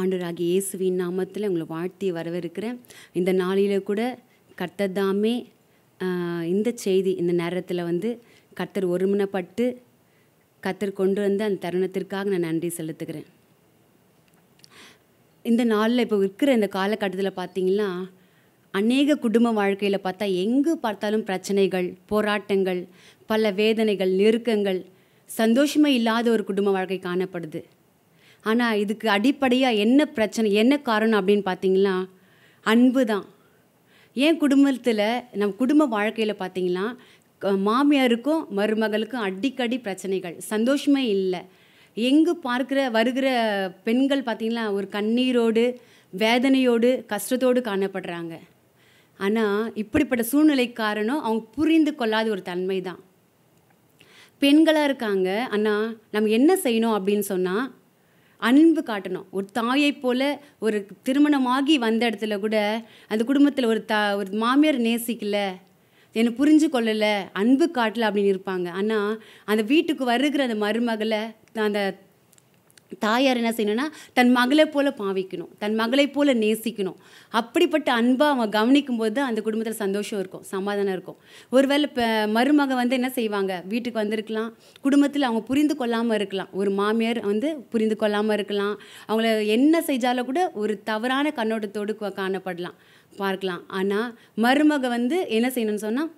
ஆண்டவராகி இயேசுவின் நாமத்தில் உங்களை வாழ்த்தி வரவேற்கிறேன் இந்த நாளில் கூட கர்த்தர் தாமே இந்த செய்தி இந்த நேரத்தில் வந்து கர்த்தர் ஒருமனப்பட்டு கர்த்தர் கொண்டு வந்த அந்த தருணத்திற்காக நான் நன்றி செலுத்துகிறேன் இந்த நாளில் இப்போ இருக்கிற இந்த காலகட்டத்தில் பார்த்தீங்கன்னா அநேக குடும்ப வாழ்க்கையில் பார்த்தா எங்கு பார்த்தாலும் பிரச்சனைகள் போராட்டங்கள் பல வேதனைகள் நெருக்கங்கள் சந்தோஷமே இல்லாத ஒரு குடும்ப வாழ்க்கை காணப்படுது ஆனால் இதுக்கு அடிப்படையாக என்ன பிரச்சனை என்ன காரணம் அப்படின்னு பார்த்தீங்கன்னா அன்பு தான் ஏன் குடும்பத்தில் நம் குடும்ப வாழ்க்கையில் பார்த்திங்கன்னா மாமியாருக்கும் மருமகளுக்கும் அடிக்கடி பிரச்சனைகள் சந்தோஷமே இல்லை எங்கு பார்க்குற வருகிற பெண்கள் பார்த்திங்கன்னா ஒரு கண்ணீரோடு வேதனையோடு கஷ்டத்தோடு காணப்படுறாங்க ஆனால் இப்படிப்பட்ட சூழ்நிலை காரணம் அவங்க புரிந்து கொள்ளாத ஒரு தன்மை தான் பெண்களாக இருக்காங்க ஆனால் நம்ம என்ன செய்யணும் அப்படின்னு சொன்னால் அன்பு காட்டணும் ஒரு தாயை போல் ஒரு திருமணமாகி வந்த இடத்துல கூட அந்த குடும்பத்தில் ஒரு தா ஒரு மாமியார் நேசிக்கல என்னை புரிஞ்சு கொள்ளலை அன்பு காட்டலை அப்படின்னு இருப்பாங்க ஆனால் அந்த வீட்டுக்கு வருகிற அந்த மருமகளை அந்த தாயார் என்ன செய்யணும்னா தன் மகளை போல் பாவிக்கணும் தன் மகளை போல் நேசிக்கணும் அப்படிப்பட்ட அன்பாக அவங்க கவனிக்கும் போது அந்த குடும்பத்தில் சந்தோஷம் இருக்கும் சமாதானம் இருக்கும் ஒருவேளை இப்போ மருமக வந்து என்ன செய்வாங்க வீட்டுக்கு வந்திருக்கலாம் குடும்பத்தில் அவங்க புரிந்து கொள்ளாமல் இருக்கலாம் ஒரு மாமியார் வந்து புரிந்து கொள்ளாமல் இருக்கலாம் அவங்கள என்ன செஞ்சாலும் கூட ஒரு தவறான கண்ணோட்டத்தோடு காணப்படலாம் பார்க்கலாம் ஆனால் மருமக வந்து என்ன செய்யணும்னு சொன்னால்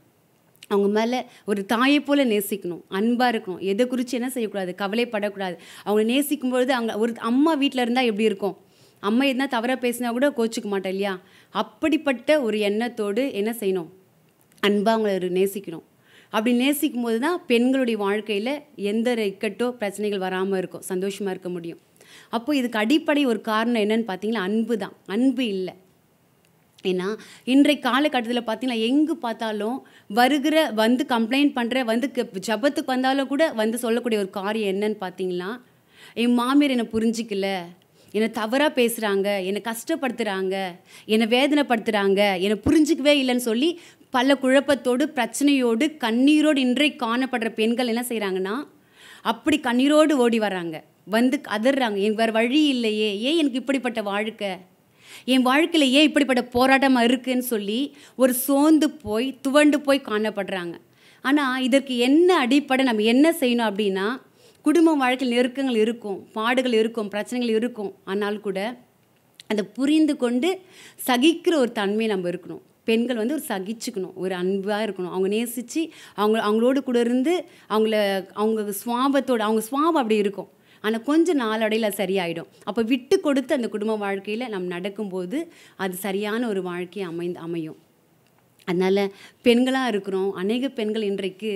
அவங்க மேலே ஒரு தாயை போல் நேசிக்கணும் அன்பாக இருக்கணும் எதை குறித்து என்ன செய்யக்கூடாது கவலைப்படக்கூடாது அவங்க நேசிக்கும்பொழுது அவங்க ஒரு அம்மா வீட்டில் இருந்தால் எப்படி இருக்கும் அம்மா எதுனா தவறாக பேசினா கூட கோச்சிக்க மாட்டோம் இல்லையா அப்படிப்பட்ட ஒரு எண்ணத்தோடு என்ன செய்யணும் அன்பாக அவங்கள நேசிக்கணும் அப்படி நேசிக்கும் போது தான் பெண்களுடைய வாழ்க்கையில் எந்த இக்கட்டோ பிரச்சனைகள் வராமல் இருக்கும் சந்தோஷமாக இருக்க முடியும் அப்போது இதுக்கு அடிப்படை ஒரு காரணம் என்னென்னு பார்த்தீங்கன்னா அன்பு தான் அன்பு இல்லை ஏன்னா இன்றைய காலகட்டத்தில் பார்த்தீங்கன்னா எங்கே பார்த்தாலும் வருகிற வந்து கம்ப்ளைண்ட் பண்ணுற வந்து ஜபத்துக்கு வந்தாலும் கூட வந்து சொல்லக்கூடிய ஒரு காரியம் என்னன்னு பார்த்தீங்கன்னா என் மாமியார் என்னை புரிஞ்சிக்கல என்னை தவறாக பேசுகிறாங்க என்னை கஷ்டப்படுத்துகிறாங்க என்னை வேதனைப்படுத்துகிறாங்க என்னை புரிஞ்சிக்கவே இல்லைன்னு சொல்லி பல குழப்பத்தோடு பிரச்சனையோடு கண்ணீரோடு இன்றைக்கு காணப்படுற பெண்கள் என்ன செய்கிறாங்கன்னா அப்படி கண்ணீரோடு ஓடி வராங்க வந்து அதிர்றாங்க எனக்கு வேறு வழி இல்லையே ஏன் எனக்கு இப்படிப்பட்ட வாழ்க்கை என் வாழ்க்கையில் ஏன் இப்படிப்பட்ட போராட்டமாக இருக்குதுன்னு சொல்லி ஒரு சோர்ந்து போய் துவண்டு போய் காணப்படுறாங்க ஆனால் இதற்கு என்ன அடிப்படை நம்ம என்ன செய்யணும் அப்படின்னா குடும்ப வாழ்க்கையில் நெருக்கங்கள் இருக்கும் பாடுகள் இருக்கும் பிரச்சனைகள் இருக்கும் ஆனால் கூட அதை புரிந்து கொண்டு சகிக்கிற ஒரு தன்மை நம்ம இருக்கணும் பெண்கள் வந்து ஒரு சகிச்சுக்கணும் ஒரு அன்பாக இருக்கணும் அவங்க நேசித்து அவங்க அவங்களோட கூட இருந்து அவங்கள அவங்க சுவாபத்தோடு அவங்க சுவாபம் அப்படி இருக்கும் ஆனால் கொஞ்சம் நாளடையில் சரியாயிடும் அப்போ விட்டு கொடுத்து அந்த குடும்ப வாழ்க்கையில் நம்ம நடக்கும்போது அது சரியான ஒரு வாழ்க்கையை அமைந்து அமையும் அதனால் பெண்களாக இருக்கிறோம் அநேக பெண்கள் இன்றைக்கு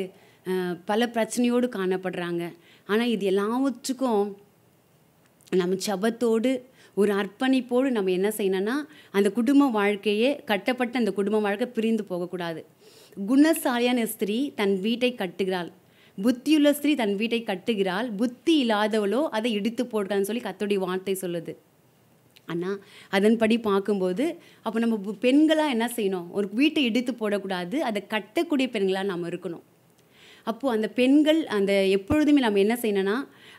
பல பிரச்சனையோடு காணப்படுறாங்க ஆனால் இது எல்லாவற்றுக்கும் நம்ம சபத்தோடு ஒரு அர்ப்பணிப்போடு நம்ம என்ன செய்யணும்னா அந்த குடும்ப வாழ்க்கையே கட்டப்பட்ட அந்த குடும்ப வாழ்க்கை பிரிந்து போகக்கூடாது குணசாலியான ஸ்திரீ தன் வீட்டை கட்டுகிறாள் புத்தியுள்ள ஸ்திரீ தன் வீட்டை கட்டுகிறாள் புத்தி இல்லாதவளோ அதை இடித்து போடுறான்னு சொல்லி கத்தோடைய வார்த்தை சொல்லுது ஆனால் அதன்படி பார்க்கும்போது அப்போ நம்ம பெண்களாக என்ன செய்யணும் ஒரு வீட்டை இடித்து போடக்கூடாது அதை கட்டக்கூடிய பெண்களாக நாம் இருக்கணும் அப்போது அந்த பெண்கள் அந்த எப்பொழுதுமே நம்ம என்ன செய்யணும்னா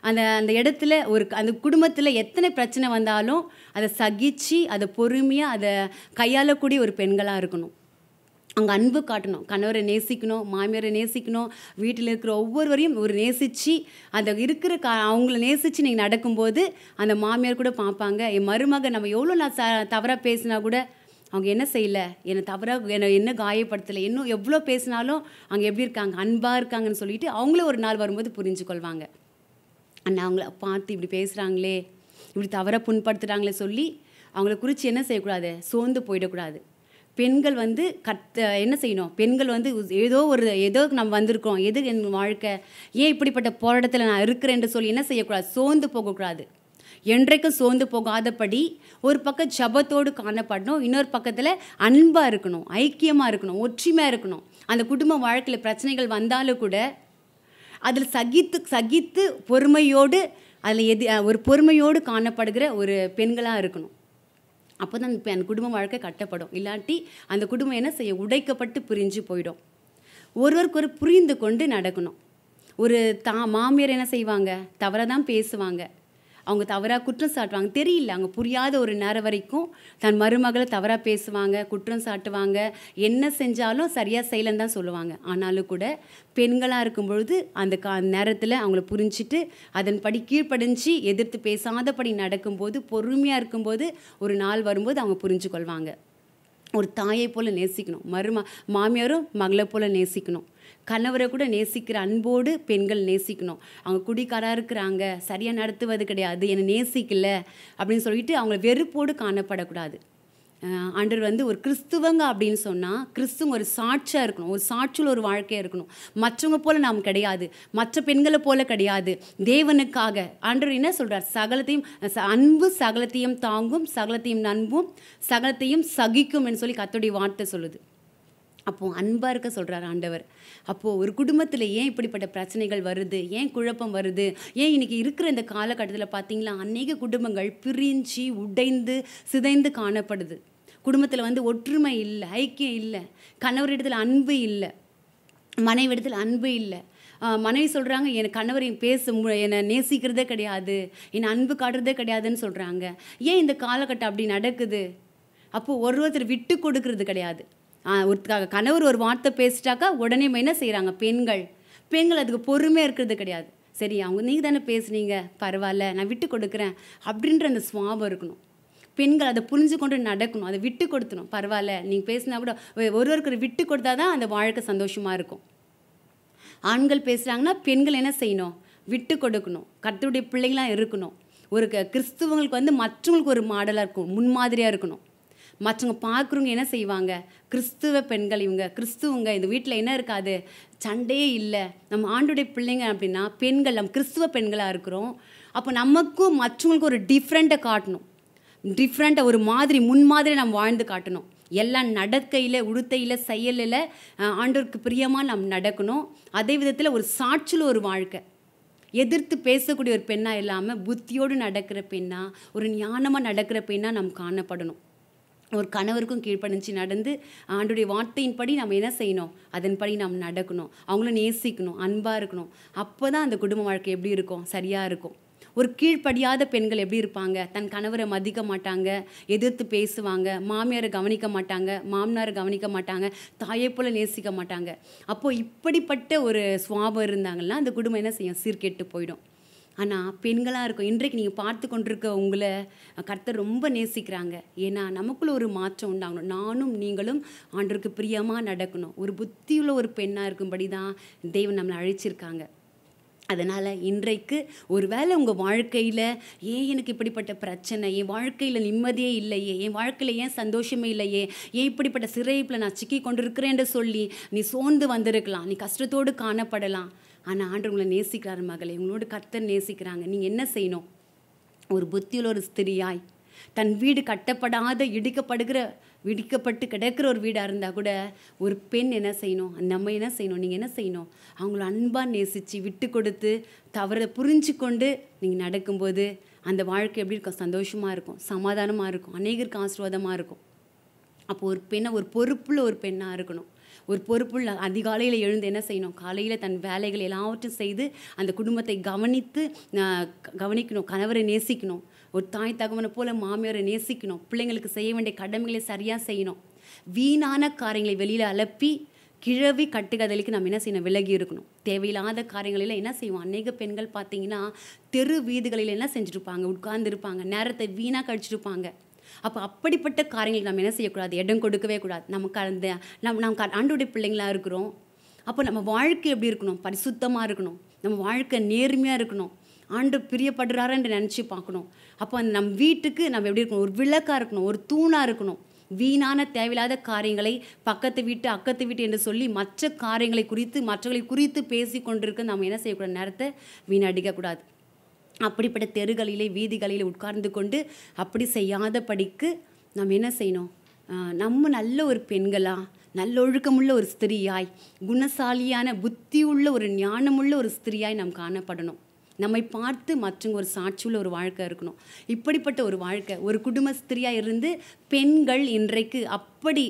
அந்த அந்த இடத்துல ஒரு அந்த குடும்பத்தில் எத்தனை பிரச்சனை வந்தாலும் அதை சகிச்சு அதை பொறுமையாக அதை கையாளக்கூடிய ஒரு பெண்களாக இருக்கணும் அங்கே அன்பு காட்டணும் கணவரை நேசிக்கணும் மாமியாரை நேசிக்கணும் வீட்டில் இருக்கிற ஒவ்வொருவரையும் ஒரு நேசித்து அந்த இருக்கிற கா அவங்கள நேசித்து நீங்கள் நடக்கும்போது அந்த மாமியார் கூட பார்ப்பாங்க என் மருமக நம்ம எவ்வளோ நான் ச தவறாக பேசினா கூட அவங்க என்ன செய்யலை என்னை தவறாக என்னை என்ன காயப்படுத்தலை இன்னும் எவ்வளோ பேசினாலும் அவங்க எப்படி இருக்காங்க அன்பாக இருக்காங்கன்னு சொல்லிட்டு அவங்களும் ஒரு நாள் வரும்போது புரிஞ்சு கொள்வாங்க அண்ணா அவங்கள பார்த்து இப்படி பேசுகிறாங்களே இப்படி தவறாக புண்படுத்துகிறாங்களே சொல்லி அவங்கள குறித்து என்ன செய்யக்கூடாது சோர்ந்து போயிடக்கூடாது பெண்கள் வந்து கத்த என்ன செய்யணும் பெண்கள் வந்து ஏதோ ஒரு ஏதோ நம்ம வந்திருக்கோம் எது என் வாழ்க்கை ஏன் இப்படிப்பட்ட போராட்டத்தில் நான் இருக்கிறேன் சொல்லி என்ன செய்யக்கூடாது சோர்ந்து போகக்கூடாது என்றைக்கும் சோர்ந்து போகாதபடி ஒரு பக்கம் ஜபத்தோடு காணப்படணும் இன்னொரு பக்கத்தில் அன்பாக இருக்கணும் ஐக்கியமாக இருக்கணும் ஒற்றுமையாக இருக்கணும் அந்த குடும்ப வாழ்க்கையில் பிரச்சனைகள் வந்தாலும் கூட அதில் சகித்து சகித்து பொறுமையோடு அதில் எது ஒரு பொறுமையோடு காணப்படுகிற ஒரு பெண்களாக இருக்கணும் அப்போ தான் இப்போ அந்த குடும்ப வாழ்க்கை கட்டப்படும் இல்லாட்டி அந்த குடும்பம் என்ன செய்ய உடைக்கப்பட்டு பிரிஞ்சு போயிடும் ஒருவருக்கு ஒரு புரிந்து கொண்டு நடக்கணும் ஒரு தா மாமியார் என்ன செய்வாங்க தவறாக தான் பேசுவாங்க அவங்க தவறாக குற்றம் சாட்டுவாங்க தெரியல அவங்க புரியாத ஒரு நேரம் வரைக்கும் தன் மருமகளை தவறாக பேசுவாங்க குற்றம் சாட்டுவாங்க என்ன செஞ்சாலும் சரியாக செய்யலன்னு தான் சொல்லுவாங்க ஆனாலும் கூட பெண்களாக இருக்கும் பொழுது அந்த கா நேரத்தில் அவங்கள புரிஞ்சுட்டு அதன்படி கீழ்ப்படிஞ்சு எதிர்த்து பேசாதபடி நடக்கும்போது பொறுமையாக இருக்கும்போது ஒரு நாள் வரும்போது அவங்க புரிஞ்சு கொள்வாங்க ஒரு தாயை போல் நேசிக்கணும் மருமா மாமியாரும் மகளை போல் நேசிக்கணும் கணவரை கூட நேசிக்கிற அன்போடு பெண்கள் நேசிக்கணும் அவங்க குடிக்காராக இருக்கிறாங்க சரியாக நடத்துவது கிடையாது என்னை நேசிக்கல அப்படின்னு சொல்லிட்டு அவங்கள வெறுப்போடு காணப்படக்கூடாது ஆண்டர் வந்து ஒரு கிறிஸ்துவங்க அப்படின்னு சொன்னால் கிறிஸ்துவங்க ஒரு சாட்சியாக இருக்கணும் ஒரு சாட்சியில் ஒரு வாழ்க்கையாக இருக்கணும் மற்றவங்க போல் நாம் கிடையாது மற்ற பெண்களை போல் கிடையாது தேவனுக்காக ஆண்டர் என்ன சொல்கிறார் சகலத்தையும் அன்பு சகலத்தையும் தாங்கும் சகலத்தையும் நண்பும் சகலத்தையும் சகிக்கும் என்று சொல்லி கத்தோடைய வார்த்தை சொல்லுது அப்போது அன்பாக இருக்க சொல்கிறார் ஆண்டவர் அப்போது ஒரு குடும்பத்தில் ஏன் இப்படிப்பட்ட பிரச்சனைகள் வருது ஏன் குழப்பம் வருது ஏன் இன்றைக்கி இருக்கிற இந்த காலகட்டத்தில் பார்த்திங்களா அநேக குடும்பங்கள் பிரிஞ்சு உடைந்து சிதைந்து காணப்படுது குடும்பத்தில் வந்து ஒற்றுமை இல்லை ஐக்கியம் இல்லை கணவரிடத்தில் அன்பு இல்லை மனைவிடத்தில் அன்பு இல்லை மனைவி சொல்கிறாங்க என் கணவர் என் பேச என்னை நேசிக்கிறதே கிடையாது என்னை அன்பு காட்டுறதே கிடையாதுன்னு சொல்கிறாங்க ஏன் இந்த காலகட்டம் அப்படி நடக்குது அப்போது ஒரு ஒருத்தர் விட்டு கொடுக்கறது கிடையாது ஒருத்தக்காக கணவர் ஒரு வார்த்தை பேசிட்டாக்கா உடனே என்ன செய்கிறாங்க பெண்கள் பெண்கள் அதுக்கு பொறுமையாக இருக்கிறது கிடையாது சரி அவங்க நீங்கள் தானே பேசுனீங்க பரவாயில்ல நான் விட்டு கொடுக்குறேன் அப்படின்ற அந்த சுவாபம் இருக்கணும் பெண்கள் அதை புரிஞ்சு கொண்டு நடக்கணும் அதை விட்டு கொடுத்துணும் பரவாயில்ல நீங்கள் பேசினா கூட ஒருவருக்கு விட்டு கொடுத்தா தான் அந்த வாழ்க்கை சந்தோஷமாக இருக்கும் ஆண்கள் பேசுகிறாங்கன்னா பெண்கள் என்ன செய்யணும் விட்டு கொடுக்கணும் கத்தருடைய பிள்ளைங்களாம் இருக்கணும் ஒரு கிறிஸ்துவங்களுக்கு வந்து மற்றவங்களுக்கு ஒரு மாடலாக இருக்கும் முன்மாதிரியாக இருக்கணும் மற்றவங்க பார்க்குறவங்க என்ன செய்வாங்க கிறிஸ்துவ பெண்கள் இவங்க கிறிஸ்துவங்க இந்த வீட்டில் என்ன இருக்காது சண்டையே இல்லை நம்ம ஆண்டுடைய பிள்ளைங்க அப்படின்னா பெண்கள் நம்ம கிறிஸ்துவ பெண்களாக இருக்கிறோம் அப்போ நமக்கும் மற்றவங்களுக்கும் ஒரு டிஃப்ரெண்ட்டை காட்டணும் டிஃப்ரெண்ட்டாக ஒரு மாதிரி முன்மாதிரி நம்ம வாழ்ந்து காட்டணும் எல்லாம் நடக்கையில் உடுத்தையில் செயலில் ஆண்டோருக்கு பிரியமாக நாம் நடக்கணும் அதே விதத்தில் ஒரு சாட்சியில் ஒரு வாழ்க்கை எதிர்த்து பேசக்கூடிய ஒரு பெண்ணாக இல்லாமல் புத்தியோடு நடக்கிற பெண்ணாக ஒரு ஞானமாக நடக்கிற பெண்ணாக நாம் காணப்படணும் ஒரு கணவருக்கும் கீழ்ப்பணிஞ்சு நடந்து ஆண்டுடைய வார்த்தையின்படி நம்ம என்ன செய்யணும் அதன்படி நாம் நடக்கணும் அவங்களும் நேசிக்கணும் அன்பாக இருக்கணும் அப்போ தான் அந்த குடும்ப வாழ்க்கை எப்படி இருக்கும் சரியாக இருக்கும் ஒரு கீழ்ப்படியாத பெண்கள் எப்படி இருப்பாங்க தன் கணவரை மதிக்க மாட்டாங்க எதிர்த்து பேசுவாங்க மாமியாரை கவனிக்க மாட்டாங்க மாமனாரை கவனிக்க மாட்டாங்க தாயை போல் நேசிக்க மாட்டாங்க அப்போது இப்படிப்பட்ட ஒரு சுவாபம் இருந்தாங்கன்னா அந்த குடும்பம் என்ன செய்யும் சீர்கெட்டு போயிடும் ஆனால் பெண்களாக இருக்கும் இன்றைக்கு நீங்கள் பார்த்து கொண்டிருக்க உங்களை கர்த்தர் ரொம்ப நேசிக்கிறாங்க ஏன்னா நமக்குள்ள ஒரு மாற்றம் உண்டாகணும் நானும் நீங்களும் ஆண்டருக்கு பிரியமாக நடக்கணும் ஒரு புத்தியுள்ள ஒரு பெண்ணாக இருக்கும்படி தான் தெய்வம் நம்மளை அழைச்சிருக்காங்க அதனால் இன்றைக்கு ஒரு வேளை உங்கள் வாழ்க்கையில் ஏன் எனக்கு இப்படிப்பட்ட பிரச்சனை என் வாழ்க்கையில் நிம்மதியே இல்லையே என் வாழ்க்கையில் ஏன் சந்தோஷமே இல்லையே ஏன் இப்படிப்பட்ட சிறைப்பில் நான் சிக்கி கொண்டிருக்கிறேன்னு சொல்லி நீ சோர்ந்து வந்திருக்கலாம் நீ கஷ்டத்தோடு காணப்படலாம் ஆனால் ஆண்டு உங்களை நேசிக்கிறாரு மகளே உங்களோட கர்த்தர் நேசிக்கிறாங்க நீங்கள் என்ன செய்யணும் ஒரு புத்தியில் ஒரு ஸ்திரியாய் தன் வீடு கட்டப்படாத இடிக்கப்படுகிற விடிக்கப்பட்டு கிடக்கிற ஒரு வீடாக இருந்தால் கூட ஒரு பெண் என்ன செய்யணும் நம்ம என்ன செய்யணும் நீங்கள் என்ன செய்யணும் அவங்கள அன்பாக நேசித்து விட்டு கொடுத்து தவறை புரிஞ்சு கொண்டு நீங்கள் நடக்கும்போது அந்த வாழ்க்கை எப்படி இருக்கும் சந்தோஷமாக இருக்கும் சமாதானமாக இருக்கும் அநேகருக்கு ஆசீர்வாதமாக இருக்கும் அப்போது ஒரு பெண்ணை ஒரு பொறுப்பில் ஒரு பெண்ணாக இருக்கணும் ஒரு பொறுப்புள்ள அதிகாலையில் எழுந்து என்ன செய்யணும் காலையில் தன் வேலைகள் எல்லாவற்றையும் செய்து அந்த குடும்பத்தை கவனித்து கவனிக்கணும் கணவரை நேசிக்கணும் ஒரு தாய் தகவனை போல் மாமியாரை நேசிக்கணும் பிள்ளைங்களுக்கு செய்ய வேண்டிய கடமைகளை சரியாக செய்யணும் வீணான காரியங்களை வெளியில் அலப்பி கிழவி கட்டுகதலுக்கு நம்ம என்ன செய்யணும் விலகி இருக்கணும் தேவையில்லாத காரியங்களில் என்ன செய்வோம் அநேக பெண்கள் பார்த்தீங்கன்னா தெரு வீதிகளில் என்ன செஞ்சுருப்பாங்க உட்கார்ந்துருப்பாங்க நேரத்தை வீணாக கழிச்சிருப்பாங்க அப்போ அப்படிப்பட்ட காரியங்களுக்கு நம்ம என்ன செய்யக்கூடாது இடம் கொடுக்கவே கூடாது நமக்கு அந்த நம் க ஆண்டோடைய பிள்ளைங்களாக இருக்கிறோம் அப்போ நம்ம வாழ்க்கை எப்படி இருக்கணும் பரிசுத்தமாக இருக்கணும் நம்ம வாழ்க்கை நேர்மையாக இருக்கணும் ஆண்டு என்று நினச்சி பார்க்கணும் அப்போ அந்த நம் வீட்டுக்கு நம்ம எப்படி இருக்கணும் ஒரு விளக்காக இருக்கணும் ஒரு தூணாக இருக்கணும் வீணான தேவையில்லாத காரியங்களை பக்கத்து வீட்டு அக்கத்து வீட்டு என்று சொல்லி மற்ற காரியங்களை குறித்து மற்றவர்களை குறித்து பேசி கொண்டிருக்க நம்ம என்ன செய்யக்கூடாது நேரத்தை வீணடிக்கக்கூடாது அப்படிப்பட்ட தெருகளிலே வீதிகளில் உட்கார்ந்து கொண்டு அப்படி செய்யாதபடிக்கு நாம் என்ன செய்யணும் நம்ம நல்ல ஒரு பெண்களாக நல்லொழுக்கமுள்ள ஒரு ஸ்திரியாய் குணசாலியான புத்தியுள்ள ஒரு ஞானமுள்ள ஒரு ஸ்திரியாய் நாம் காணப்படணும் நம்மை பார்த்து மற்றவங்க ஒரு சாட்சியுள்ள ஒரு வாழ்க்கை இருக்கணும் இப்படிப்பட்ட ஒரு வாழ்க்கை ஒரு குடும்ப ஸ்திரியாக இருந்து பெண்கள் இன்றைக்கு அப்படி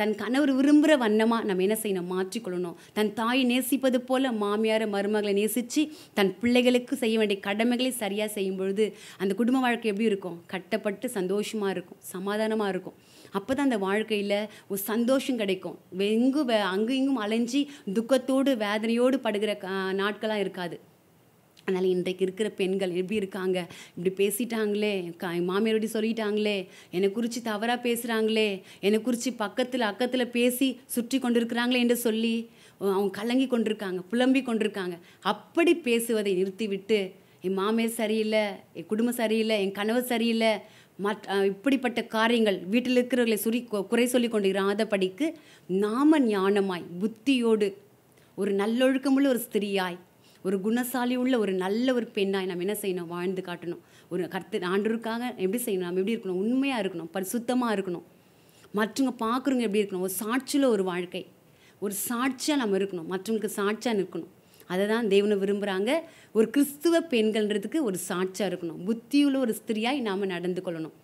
தன் கணவர் விரும்புகிற வண்ணமாக நம்ம என்ன செய்யணும் மாற்றிக்கொள்ளணும் தன் தாய் நேசிப்பது போல் மாமியார் மருமகளை நேசித்து தன் பிள்ளைகளுக்கு செய்ய வேண்டிய கடமைகளை சரியாக செய்யும் பொழுது அந்த குடும்ப வாழ்க்கை எப்படி இருக்கும் கட்டப்பட்டு சந்தோஷமாக இருக்கும் சமாதானமாக இருக்கும் அப்போ தான் அந்த வாழ்க்கையில் ஒரு சந்தோஷம் கிடைக்கும் எங்கும் அங்கும் இங்கும் அலைஞ்சி துக்கத்தோடு வேதனையோடு படுகிற நாட்களாக இருக்காது அதனால் இன்றைக்கு இருக்கிற பெண்கள் எப்படி இருக்காங்க இப்படி பேசிட்டாங்களே கா மாமியாரோடி சொல்லிட்டாங்களே என்னை குறித்து தவறாக பேசுகிறாங்களே என்னை குறித்து பக்கத்தில் அக்கத்தில் பேசி சுற்றி கொண்டிருக்கிறாங்களே என்று சொல்லி அவங்க கலங்கி கொண்டிருக்காங்க புலம்பி கொண்டிருக்காங்க அப்படி பேசுவதை நிறுத்திவிட்டு என் மாமியார் சரியில்லை என் குடும்பம் சரியில்லை என் கனவு சரியில்லை மற்ற இப்படிப்பட்ட காரியங்கள் வீட்டில் இருக்கிறவர்களை சுரி குறை சொல்லி கொண்டிருக்கிற படிக்கு நாம ஞானமாய் புத்தியோடு ஒரு நல்லொழுக்கமுள்ள ஒரு ஸ்திரியாய் ஒரு குணசாலி உள்ள ஒரு நல்ல ஒரு பெண்ணாய் நம்ம என்ன செய்யணும் வாழ்ந்து காட்டணும் ஒரு கருத்து ஆண்டருக்காக எப்படி செய்யணும் நம்ம எப்படி இருக்கணும் உண்மையாக இருக்கணும் பரிசுத்தமாக இருக்கணும் மற்றவங்க பார்க்குறவங்க எப்படி இருக்கணும் ஒரு சாட்சியில் ஒரு வாழ்க்கை ஒரு சாட்சியாக நம்ம இருக்கணும் மற்றவங்களுக்கு சாட்சியாக இருக்கணும் அதை தான் தேவனை விரும்புகிறாங்க ஒரு கிறிஸ்துவ பெண்கள்ன்றதுக்கு ஒரு சாட்சியாக இருக்கணும் புத்தியுள்ள ஒரு ஸ்திரியாய் நாம் நடந்து கொள்ளணும்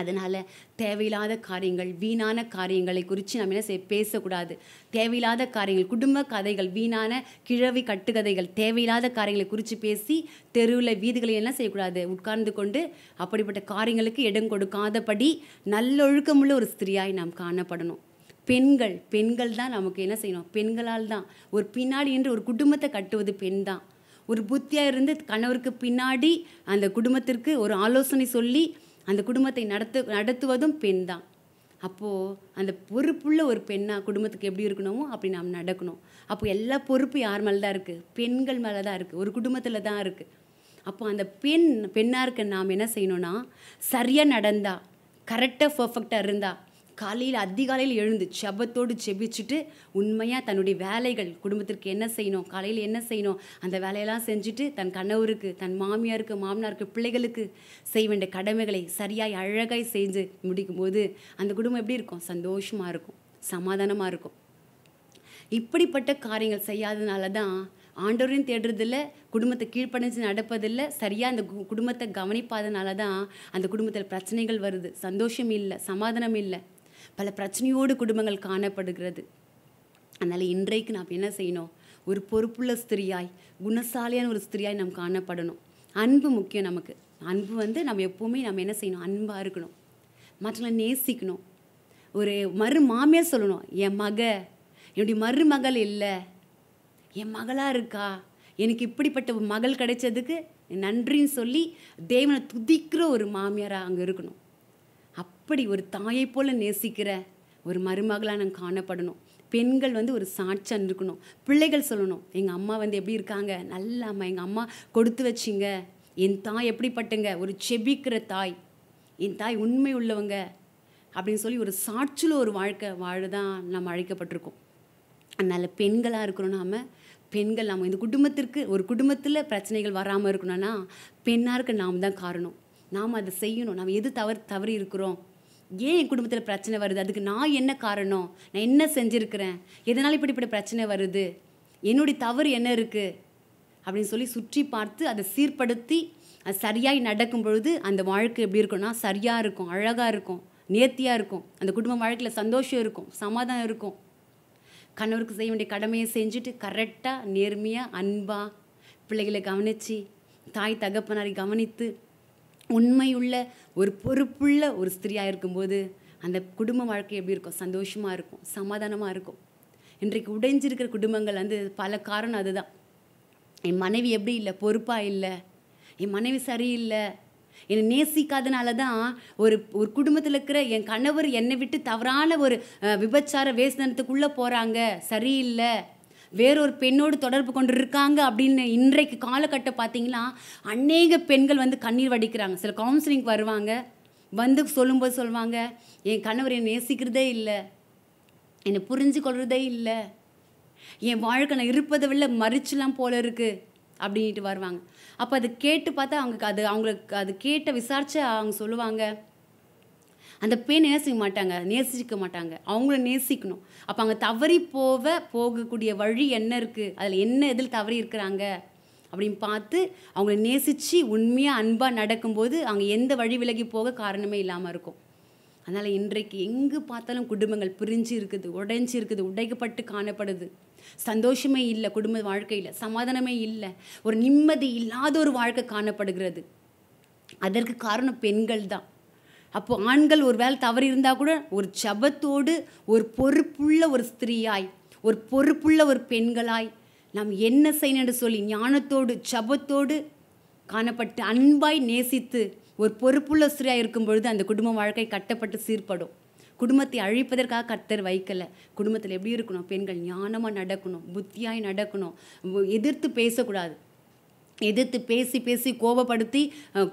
அதனால் தேவையில்லாத காரியங்கள் வீணான காரியங்களை குறித்து நம்ம என்ன செய்ய பேசக்கூடாது தேவையில்லாத காரியங்கள் குடும்ப கதைகள் வீணான கிழவி கட்டுக்கதைகள் தேவையில்லாத காரியங்களை குறித்து பேசி தெருவில் வீதிகளை என்ன செய்யக்கூடாது உட்கார்ந்து கொண்டு அப்படிப்பட்ட காரியங்களுக்கு இடம் கொடுக்காதபடி நல்லொழுக்கமுள்ள ஒரு ஸ்திரீயாய் நாம் காணப்படணும் பெண்கள் பெண்கள் தான் நமக்கு என்ன செய்யணும் பெண்களால் தான் ஒரு பின்னாடி என்று ஒரு குடும்பத்தை கட்டுவது பெண் தான் ஒரு புத்தியாக இருந்து கணவருக்கு பின்னாடி அந்த குடும்பத்திற்கு ஒரு ஆலோசனை சொல்லி அந்த குடும்பத்தை நடத்து நடத்துவதும் பெண் தான் அப்போது அந்த பொறுப்புள்ள ஒரு பெண்ணாக குடும்பத்துக்கு எப்படி இருக்கணுமோ அப்படி நாம் நடக்கணும் அப்போ எல்லா பொறுப்பு யார் மேலே தான் இருக்குது பெண்கள் மேலே தான் இருக்குது ஒரு குடும்பத்தில் தான் இருக்குது அப்போ அந்த பெண் பெண்ணாக இருக்க நாம் என்ன செய்யணும்னா சரியாக நடந்தால் கரெக்டாக பர்ஃபெக்டாக இருந்தால் காலையில் அதிகாலையில் எழுந்து செபத்தோடு செபிச்சுட்டு உண்மையாக தன்னுடைய வேலைகள் குடும்பத்திற்கு என்ன செய்யணும் காலையில் என்ன செய்யணும் அந்த வேலையெல்லாம் செஞ்சுட்டு தன் கணவருக்கு தன் மாமியாருக்கு மாமனாருக்கு பிள்ளைகளுக்கு செய்ய வேண்டிய கடமைகளை சரியாய் அழகாய் செஞ்சு முடிக்கும் போது அந்த குடும்பம் எப்படி இருக்கும் சந்தோஷமாக இருக்கும் சமாதானமாக இருக்கும் இப்படிப்பட்ட காரியங்கள் செய்யாததுனால தான் ஆண்டோரையும் தேடுறதில்ல குடும்பத்தை கீழ்ப்பணிஞ்சு நடப்பதில்லை சரியாக அந்த குடும்பத்தை கவனிப்பாதனால தான் அந்த குடும்பத்தில் பிரச்சனைகள் வருது சந்தோஷம் இல்லை சமாதானம் இல்லை பல பிரச்சனையோடு குடும்பங்கள் காணப்படுகிறது அதனால் இன்றைக்கு நாம் என்ன செய்யணும் ஒரு பொறுப்புள்ள ஸ்திரியாய் குணசாலியான ஒரு ஸ்திரியாய் நாம் காணப்படணும் அன்பு முக்கியம் நமக்கு அன்பு வந்து நம்ம எப்போவுமே நம்ம என்ன செய்யணும் அன்பாக இருக்கணும் மற்றவங்களை நேசிக்கணும் ஒரு மறு மாமியார் சொல்லணும் என் மக என்னுடைய மருமகள் இல்லை என் மகளாக இருக்கா எனக்கு இப்படிப்பட்ட மகள் கிடைச்சதுக்கு நன்றின்னு சொல்லி தேவனை துதிக்கிற ஒரு மாமியாராக அங்கே இருக்கணும் அப்படி ஒரு தாயை போல் நேசிக்கிற ஒரு மருமகளாக நாங்கள் காணப்படணும் பெண்கள் வந்து ஒரு சாட்சன் இருக்கணும் பிள்ளைகள் சொல்லணும் எங்கள் அம்மா வந்து எப்படி இருக்காங்க நல்ல அம்மா எங்கள் அம்மா கொடுத்து வச்சிங்க என் தாய் எப்படிப்பட்டங்க ஒரு செபிக்கிற தாய் என் தாய் உண்மை உள்ளவங்க அப்படின்னு சொல்லி ஒரு சாட்சியில் ஒரு வாழ்க்கை வாழ தான் நம்ம அழைக்கப்பட்டிருக்கோம் அதனால் பெண்களாக இருக்கிறோம் நாம் பெண்கள் நாம் இந்த குடும்பத்திற்கு ஒரு குடும்பத்தில் பிரச்சனைகள் வராமல் இருக்கணும்னா பெண்ணாக இருக்க நாம் தான் காரணம் நாம் அதை செய்யணும் நாம் எது தவறு தவறி இருக்கிறோம் ஏன் என் குடும்பத்தில் பிரச்சனை வருது அதுக்கு நான் என்ன காரணம் நான் என்ன செஞ்சுருக்கிறேன் எதனால் இப்படி இப்படி பிரச்சனை வருது என்னுடைய தவறு என்ன இருக்குது அப்படின்னு சொல்லி சுற்றி பார்த்து அதை சீர்படுத்தி அது சரியாய் நடக்கும் பொழுது அந்த வாழ்க்கை எப்படி இருக்கும்னா சரியாக இருக்கும் அழகாக இருக்கும் நேர்த்தியாக இருக்கும் அந்த குடும்பம் வாழ்க்கையில் சந்தோஷம் இருக்கும் சமாதானம் இருக்கும் கணவருக்கு செய்ய வேண்டிய கடமையை செஞ்சுட்டு கரெக்டாக நேர்மையாக அன்பாக பிள்ளைகளை கவனித்து தாய் தகப்பனாரை கவனித்து உண்மையுள்ள ஒரு பொறுப்புள்ள ஒரு ஸ்திரியாக இருக்கும்போது அந்த குடும்ப வாழ்க்கை எப்படி இருக்கும் சந்தோஷமாக இருக்கும் சமாதானமாக இருக்கும் இன்றைக்கு உடைஞ்சிருக்கிற குடும்பங்கள் வந்து பல காரணம் அதுதான் என் மனைவி எப்படி இல்லை பொறுப்பாக இல்லை என் மனைவி சரியில்லை என்னை நேசிக்காதனால தான் ஒரு ஒரு குடும்பத்தில் இருக்கிற என் கணவர் என்னை விட்டு தவறான ஒரு விபச்சார வேசனத்துக்குள்ளே போகிறாங்க சரியில்லை வேறொரு பெண்ணோடு தொடர்பு கொண்டு இருக்காங்க அப்படின்னு இன்றைக்கு காலகட்டம் பார்த்தீங்கன்னா அநேக பெண்கள் வந்து கண்ணீர் வடிக்கிறாங்க சில கவுன்சிலிங் வருவாங்க வந்து சொல்லும்போது சொல்லுவாங்க என் கணவர் என்னை நேசிக்கிறதே இல்லை என்னை புரிஞ்சு கொள்றதே இல்லை என் வாழ்க்கை நான் இருப்பதை விட மறிச்சுலாம் போல இருக்குது அப்படின்ட்டு வருவாங்க அப்போ அது கேட்டு பார்த்தா அவங்களுக்கு அது அவங்களுக்கு அது கேட்ட விசாரித்து அவங்க சொல்லுவாங்க அந்த பெண் நேசிக்க மாட்டாங்க நேசிக்க மாட்டாங்க அவங்கள நேசிக்கணும் அப்போ அங்கே தவறி போக போகக்கூடிய வழி என்ன இருக்குது அதில் என்ன இதில் தவறி இருக்கிறாங்க அப்படின்னு பார்த்து அவங்கள நேசித்து உண்மையாக அன்பாக நடக்கும்போது அவங்க எந்த வழி விலகி போக காரணமே இல்லாமல் இருக்கும் அதனால் இன்றைக்கு எங்கே பார்த்தாலும் குடும்பங்கள் பிரிஞ்சு இருக்குது உடைஞ்சு இருக்குது உடைக்கப்பட்டு காணப்படுது சந்தோஷமே இல்லை குடும்ப வாழ்க்கையில் சமாதானமே இல்லை ஒரு நிம்மதி இல்லாத ஒரு வாழ்க்கை காணப்படுகிறது அதற்கு காரணம் பெண்கள் தான் அப்போ ஆண்கள் ஒரு வேலை தவறி இருந்தால் கூட ஒரு ஜபத்தோடு ஒரு பொறுப்புள்ள ஒரு ஸ்திரீயாய் ஒரு பொறுப்புள்ள ஒரு பெண்களாய் நாம் என்ன செய்யணும்னு சொல்லி ஞானத்தோடு ஜபத்தோடு காணப்பட்டு அன்பாய் நேசித்து ஒரு பொறுப்புள்ள ஸ்திரீயாக இருக்கும் பொழுது அந்த குடும்ப வாழ்க்கை கட்டப்பட்டு சீர்படும் குடும்பத்தை அழிப்பதற்காக கர்த்தர் வைக்கலை குடும்பத்தில் எப்படி இருக்கணும் பெண்கள் ஞானமாக நடக்கணும் புத்தியாய் நடக்கணும் எதிர்த்து பேசக்கூடாது எதிர்த்து பேசி பேசி கோபப்படுத்தி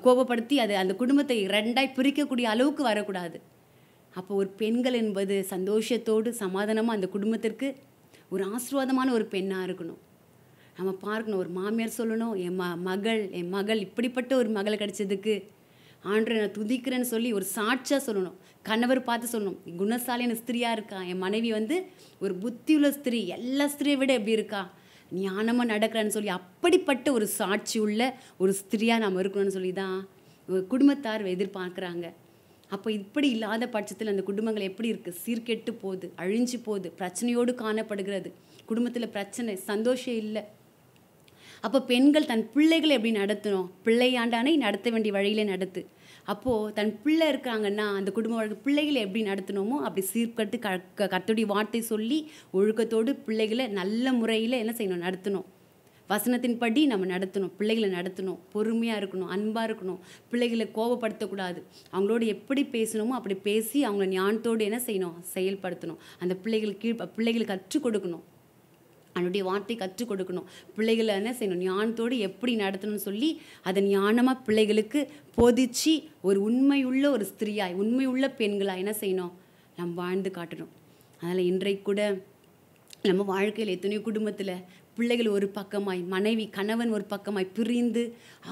கோபப்படுத்தி அது அந்த குடும்பத்தை ரெண்டாய் பிரிக்கக்கூடிய அளவுக்கு வரக்கூடாது அப்போ ஒரு பெண்கள் என்பது சந்தோஷத்தோடு சமாதானமாக அந்த குடும்பத்திற்கு ஒரு ஆசீர்வாதமான ஒரு பெண்ணாக இருக்கணும் நம்ம பார்க்கணும் ஒரு மாமியார் சொல்லணும் என் ம மகள் என் மகள் இப்படிப்பட்ட ஒரு மகள் கிடைச்சதுக்கு ஆண்டு நான் துதிக்கிறேன்னு சொல்லி ஒரு சாட்சியாக சொல்லணும் கணவர் பார்த்து சொல்லணும் குணசாலியான ஸ்திரியாக இருக்கா என் மனைவி வந்து ஒரு புத்தியுள்ள ஸ்திரீ எல்லா ஸ்திரியை விட எப்படி இருக்கா ஞானமாக நடக்கிறேன்னு சொல்லி அப்படிப்பட்ட ஒரு சாட்சி உள்ள ஒரு ஸ்திரியாக நாம் இருக்கணும்னு சொல்லி தான் குடும்பத்தார் எதிர்பார்க்குறாங்க அப்போ இப்படி இல்லாத பட்சத்தில் அந்த குடும்பங்கள் எப்படி இருக்குது சீர்கெட்டு போகுது அழிஞ்சு போகுது பிரச்சனையோடு காணப்படுகிறது குடும்பத்தில் பிரச்சனை சந்தோஷம் இல்லை அப்போ பெண்கள் தன் பிள்ளைகளை எப்படி நடத்தணும் பிள்ளையாண்டானே நடத்த வேண்டிய வழியிலே நடத்து அப்போது தன் பிள்ளை இருக்கிறாங்கன்னா அந்த குடும்ப வழக்கு பிள்ளைகளை எப்படி நடத்தணுமோ அப்படி சீர்கட்டு க கத்தோடைய வார்த்தை சொல்லி ஒழுக்கத்தோடு பிள்ளைகளை நல்ல முறையில் என்ன செய்யணும் நடத்தணும் வசனத்தின்படி நம்ம நடத்தணும் பிள்ளைகளை நடத்தணும் பொறுமையாக இருக்கணும் அன்பாக இருக்கணும் பிள்ளைகளை கோபப்படுத்தக்கூடாது அவங்களோட எப்படி பேசணுமோ அப்படி பேசி அவங்கள ஞானத்தோடு என்ன செய்யணும் செயல்படுத்தணும் அந்த பிள்ளைகளுக்கு பிள்ளைகளுக்கு கற்றுக் கொடுக்கணும் அவனுடைய வார்த்தை கற்றுக் கொடுக்கணும் பிள்ளைகளை என்ன செய்யணும் ஞானத்தோடு எப்படி நடத்தணும்னு சொல்லி அதை ஞானமாக பிள்ளைகளுக்கு போதிச்சு ஒரு உண்மையுள்ள ஒரு ஸ்திரீயாய் உண்மையுள்ள பெண்களாக என்ன செய்யணும் நம்ம வாழ்ந்து காட்டணும் அதனால் இன்றைக்கு கூட நம்ம வாழ்க்கையில் எத்தனையோ குடும்பத்தில் பிள்ளைகள் ஒரு பக்கமாய் மனைவி கணவன் ஒரு பக்கமாய் பிரிந்து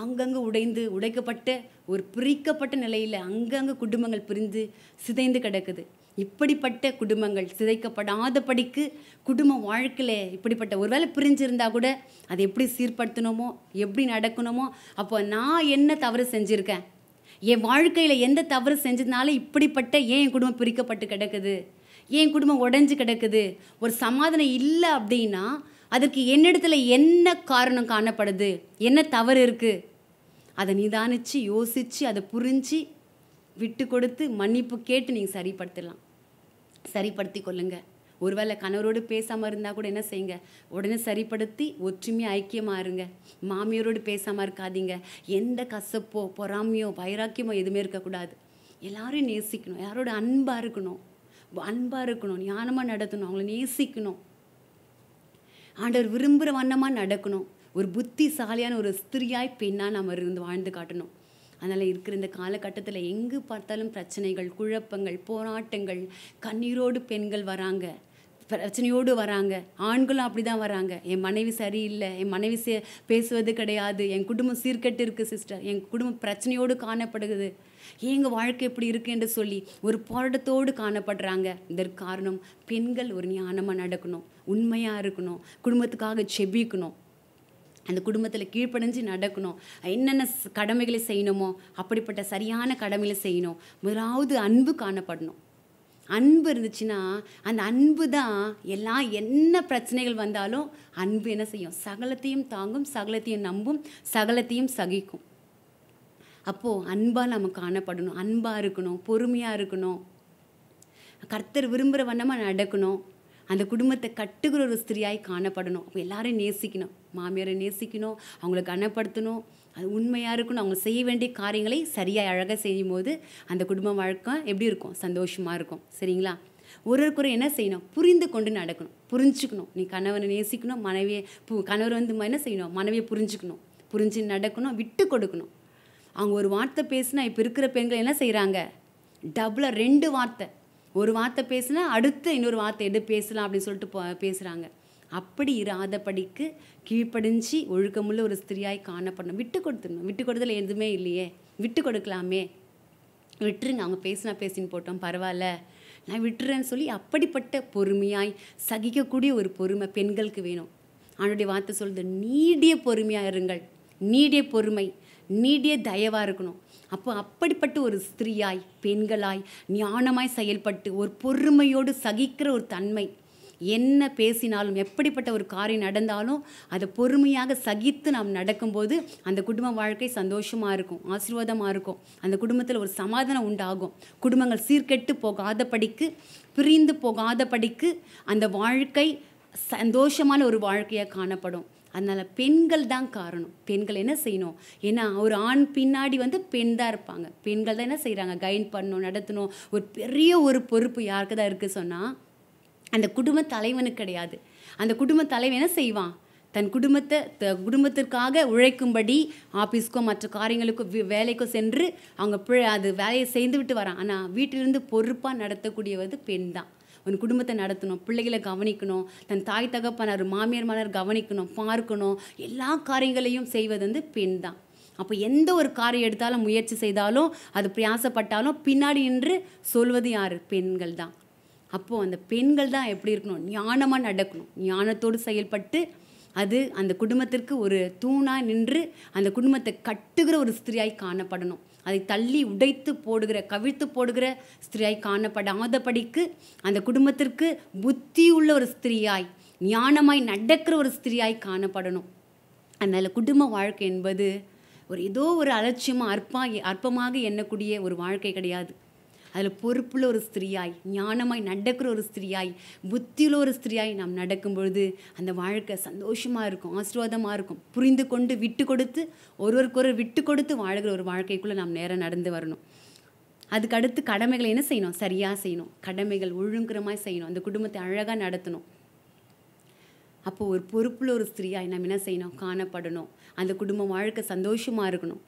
அங்கங்கே உடைந்து உடைக்கப்பட்ட ஒரு பிரிக்கப்பட்ட நிலையில் அங்கங்கே குடும்பங்கள் பிரிந்து சிதைந்து கிடக்குது இப்படிப்பட்ட குடும்பங்கள் சிதைக்கப்படாதபடிக்கு குடும்ப வாழ்க்கையில் இப்படிப்பட்ட ஒருவேளை பிரிஞ்சிருந்தால் கூட அதை எப்படி சீர்படுத்தணுமோ எப்படி நடக்கணுமோ அப்போ நான் என்ன தவறு செஞ்சுருக்கேன் என் வாழ்க்கையில் எந்த தவறு செஞ்சதுனால இப்படிப்பட்ட ஏன் என் குடும்பம் பிரிக்கப்பட்டு கிடக்குது என் குடும்பம் உடஞ்சி கிடக்குது ஒரு சமாதானம் இல்லை அப்படின்னா அதற்கு என்னிடத்துல என்ன காரணம் காணப்படுது என்ன தவறு இருக்குது அதை நிதானித்து யோசித்து அதை புரிஞ்சு விட்டு கொடுத்து மன்னிப்பு கேட்டு நீங்கள் சரிப்படுத்தலாம் சரிப்படுத்தி கொள்ளுங்கள் ஒருவேளை கணவரோடு பேசாமல் இருந்தால் கூட என்ன செய்யுங்க உடனே சரிப்படுத்தி ஒற்றுமையாக ஐக்கியமாக இருங்க மாமியாரோடு பேசாமல் இருக்காதீங்க எந்த கசப்போ பொறாமையோ வைராக்கியமோ எதுவுமே இருக்கக்கூடாது எல்லாரையும் நேசிக்கணும் யாரோட அன்பாக இருக்கணும் அன்பாக இருக்கணும் ஞானமாக நடத்தணும் அவங்கள நேசிக்கணும் ஆண்டவர் விரும்புகிற வண்ணமாக நடக்கணும் ஒரு புத்திசாலியான ஒரு ஸ்திரியாய் பெண்ணாக நம்ம இருந்து வாழ்ந்து காட்டணும் அதனால் இருக்கிற இந்த காலகட்டத்தில் எங்கு பார்த்தாலும் பிரச்சனைகள் குழப்பங்கள் போராட்டங்கள் கண்ணீரோடு பெண்கள் வராங்க பிரச்சனையோடு வராங்க ஆண்களும் அப்படி தான் வராங்க என் மனைவி சரியில்லை என் மனைவி சே பேசுவது கிடையாது என் குடும்பம் சீர்கட்டு இருக்குது சிஸ்டர் என் குடும்பம் பிரச்சனையோடு காணப்படுகிறது எங்கள் வாழ்க்கை எப்படி இருக்கு என்று சொல்லி ஒரு போராட்டத்தோடு காணப்படுறாங்க இதற்கு காரணம் பெண்கள் ஒரு ஞானமாக நடக்கணும் உண்மையாக இருக்கணும் குடும்பத்துக்காக செபிக்கணும் அந்த குடும்பத்தில் கீழ்ப்படைஞ்சு நடக்கணும் என்னென்ன கடமைகளை செய்யணுமோ அப்படிப்பட்ட சரியான கடமைகளை செய்யணும் முதலாவது அன்பு காணப்படணும் அன்பு இருந்துச்சுன்னா அந்த அன்பு தான் எல்லாம் என்ன பிரச்சனைகள் வந்தாலும் அன்பு என்ன செய்யும் சகலத்தையும் தாங்கும் சகலத்தையும் நம்பும் சகலத்தையும் சகிக்கும் அப்போது அன்பாக நம்ம காணப்படணும் அன்பாக இருக்கணும் பொறுமையாக இருக்கணும் கர்த்தர் விரும்புகிற வண்ணமாக நடக்கணும் அந்த குடும்பத்தை கட்டுகிற ஒரு ஸ்திரியாய் காணப்படணும் அப்போ எல்லாரையும் நேசிக்கணும் மாமியாரை நேசிக்கணும் அவங்களை கனப்படுத்தணும் அது உண்மையாக இருக்கணும் அவங்க செய்ய வேண்டிய காரியங்களை சரியாக அழகாக செய்யும் போது அந்த குடும்பம் வழக்கம் எப்படி இருக்கும் சந்தோஷமாக இருக்கும் சரிங்களா ஒரு குறை என்ன செய்யணும் புரிந்து கொண்டு நடக்கணும் புரிஞ்சுக்கணும் நீ கணவனை நேசிக்கணும் மனைவியை பு கணவர் வந்து என்ன செய்யணும் மனைவியை புரிஞ்சுக்கணும் புரிஞ்சு நடக்கணும் விட்டு கொடுக்கணும் அவங்க ஒரு வார்த்தை பேசினா இப்போ இருக்கிற பெண்கள் என்ன செய்கிறாங்க டபுளாக ரெண்டு வார்த்தை ஒரு வார்த்தை பேசினா அடுத்து இன்னொரு வார்த்தை எது பேசலாம் அப்படின்னு சொல்லிட்டு பேசுகிறாங்க அப்படி இராதபடிக்கு கீழ்ப்படிஞ்சு ஒழுக்கமுள்ள ஒரு ஸ்திரியாய் காணப்படணும் விட்டு கொடுத்துடணும் விட்டு கொடுத்தல எதுவுமே இல்லையே விட்டு கொடுக்கலாமே விட்டுருங்க அவங்க பேசினா பேசின்னு போட்டோம் பரவாயில்ல நான் விட்டுறேன்னு சொல்லி அப்படிப்பட்ட பொறுமையாய் சகிக்கக்கூடிய ஒரு பொறுமை பெண்களுக்கு வேணும் அவனுடைய வார்த்தை சொல்கிறது நீடிய பொறுமையாக இருங்கள் நீடிய பொறுமை நீடிய தயவாக இருக்கணும் அப்போ அப்படிப்பட்ட ஒரு ஸ்திரீயாய் பெண்களாய் ஞானமாய் செயல்பட்டு ஒரு பொறுமையோடு சகிக்கிற ஒரு தன்மை என்ன பேசினாலும் எப்படிப்பட்ட ஒரு காரியம் நடந்தாலும் அதை பொறுமையாக சகித்து நாம் நடக்கும்போது அந்த குடும்ப வாழ்க்கை சந்தோஷமாக இருக்கும் ஆசீர்வாதமாக இருக்கும் அந்த குடும்பத்தில் ஒரு சமாதானம் உண்டாகும் குடும்பங்கள் சீர்கெட்டு போகாத படிக்கு பிரிந்து போகாத படிக்கு அந்த வாழ்க்கை சந்தோஷமான ஒரு வாழ்க்கையாக காணப்படும் அதனால் பெண்கள் தான் காரணம் பெண்கள் என்ன செய்யணும் ஏன்னா ஒரு ஆண் பின்னாடி வந்து பெண் தான் இருப்பாங்க பெண்கள் தான் என்ன செய்கிறாங்க கைட் பண்ணணும் நடத்தணும் ஒரு பெரிய ஒரு பொறுப்பு யாருக்கு தான் இருக்குது சொன்னால் அந்த குடும்ப தலைவனுக்கு கிடையாது அந்த குடும்ப தலைவன் என்ன செய்வான் தன் குடும்பத்தை குடும்பத்திற்காக உழைக்கும்படி ஆஃபீஸ்க்கோ மற்ற காரியங்களுக்கோ வேலைக்கோ சென்று அவங்க பிழை அது வேலையை செய்து விட்டு வரான் ஆனால் வீட்டிலிருந்து பொறுப்பாக நடத்தக்கூடியவது பெண் தான் உன் குடும்பத்தை நடத்தணும் பிள்ளைகளை கவனிக்கணும் தன் தாய் தகப்பனார் மாமியார் மலர் கவனிக்கணும் பார்க்கணும் எல்லா காரியங்களையும் செய்வது வந்து பெண் தான் அப்போ எந்த ஒரு காரியம் எடுத்தாலும் முயற்சி செய்தாலும் அது பிரயாசப்பட்டாலும் பின்னாடி என்று சொல்வது யார் பெண்கள் தான் அப்போது அந்த பெண்கள் தான் எப்படி இருக்கணும் ஞானமாக நடக்கணும் ஞானத்தோடு செயல்பட்டு அது அந்த குடும்பத்திற்கு ஒரு தூணாக நின்று அந்த குடும்பத்தை கட்டுகிற ஒரு ஸ்திரியாய் காணப்படணும் அதை தள்ளி உடைத்து போடுகிற கவிழ்த்து போடுகிற ஸ்திரியாய் காணப்படாதபடிக்கு அந்த குடும்பத்திற்கு புத்தி உள்ள ஒரு ஸ்திரியாய் ஞானமாய் நடக்கிற ஒரு ஸ்திரியாய் காணப்படணும் அதனால் குடும்ப வாழ்க்கை என்பது ஒரு ஏதோ ஒரு அலட்சியமாக அற்பமாக அற்பமாக எண்ணக்கூடிய ஒரு வாழ்க்கை கிடையாது அதில் பொறுப்புள்ள ஒரு ஸ்திரியாய் ஞானமாய் நடக்கிற ஒரு ஸ்திரியாய் புத்தியில் ஒரு ஸ்திரியாய் நாம் நடக்கும் பொழுது அந்த வாழ்க்கை சந்தோஷமாக இருக்கும் ஆசீர்வாதமாக இருக்கும் புரிந்து கொண்டு விட்டு கொடுத்து ஒருவருக்கொரு விட்டு கொடுத்து வாழ்கிற ஒரு வாழ்க்கைக்குள்ளே நாம் நேராக நடந்து வரணும் அதுக்கடுத்து கடமைகள் கடமைகளை என்ன செய்யணும் சரியாக செய்யணும் கடமைகள் ஒழுங்குறமாக செய்யணும் அந்த குடும்பத்தை அழகாக நடத்தணும் அப்போது ஒரு பொறுப்புள்ள ஒரு ஸ்திரியாய் நாம் என்ன செய்யணும் காணப்படணும் அந்த குடும்பம் வாழ்க்கை சந்தோஷமாக இருக்கணும்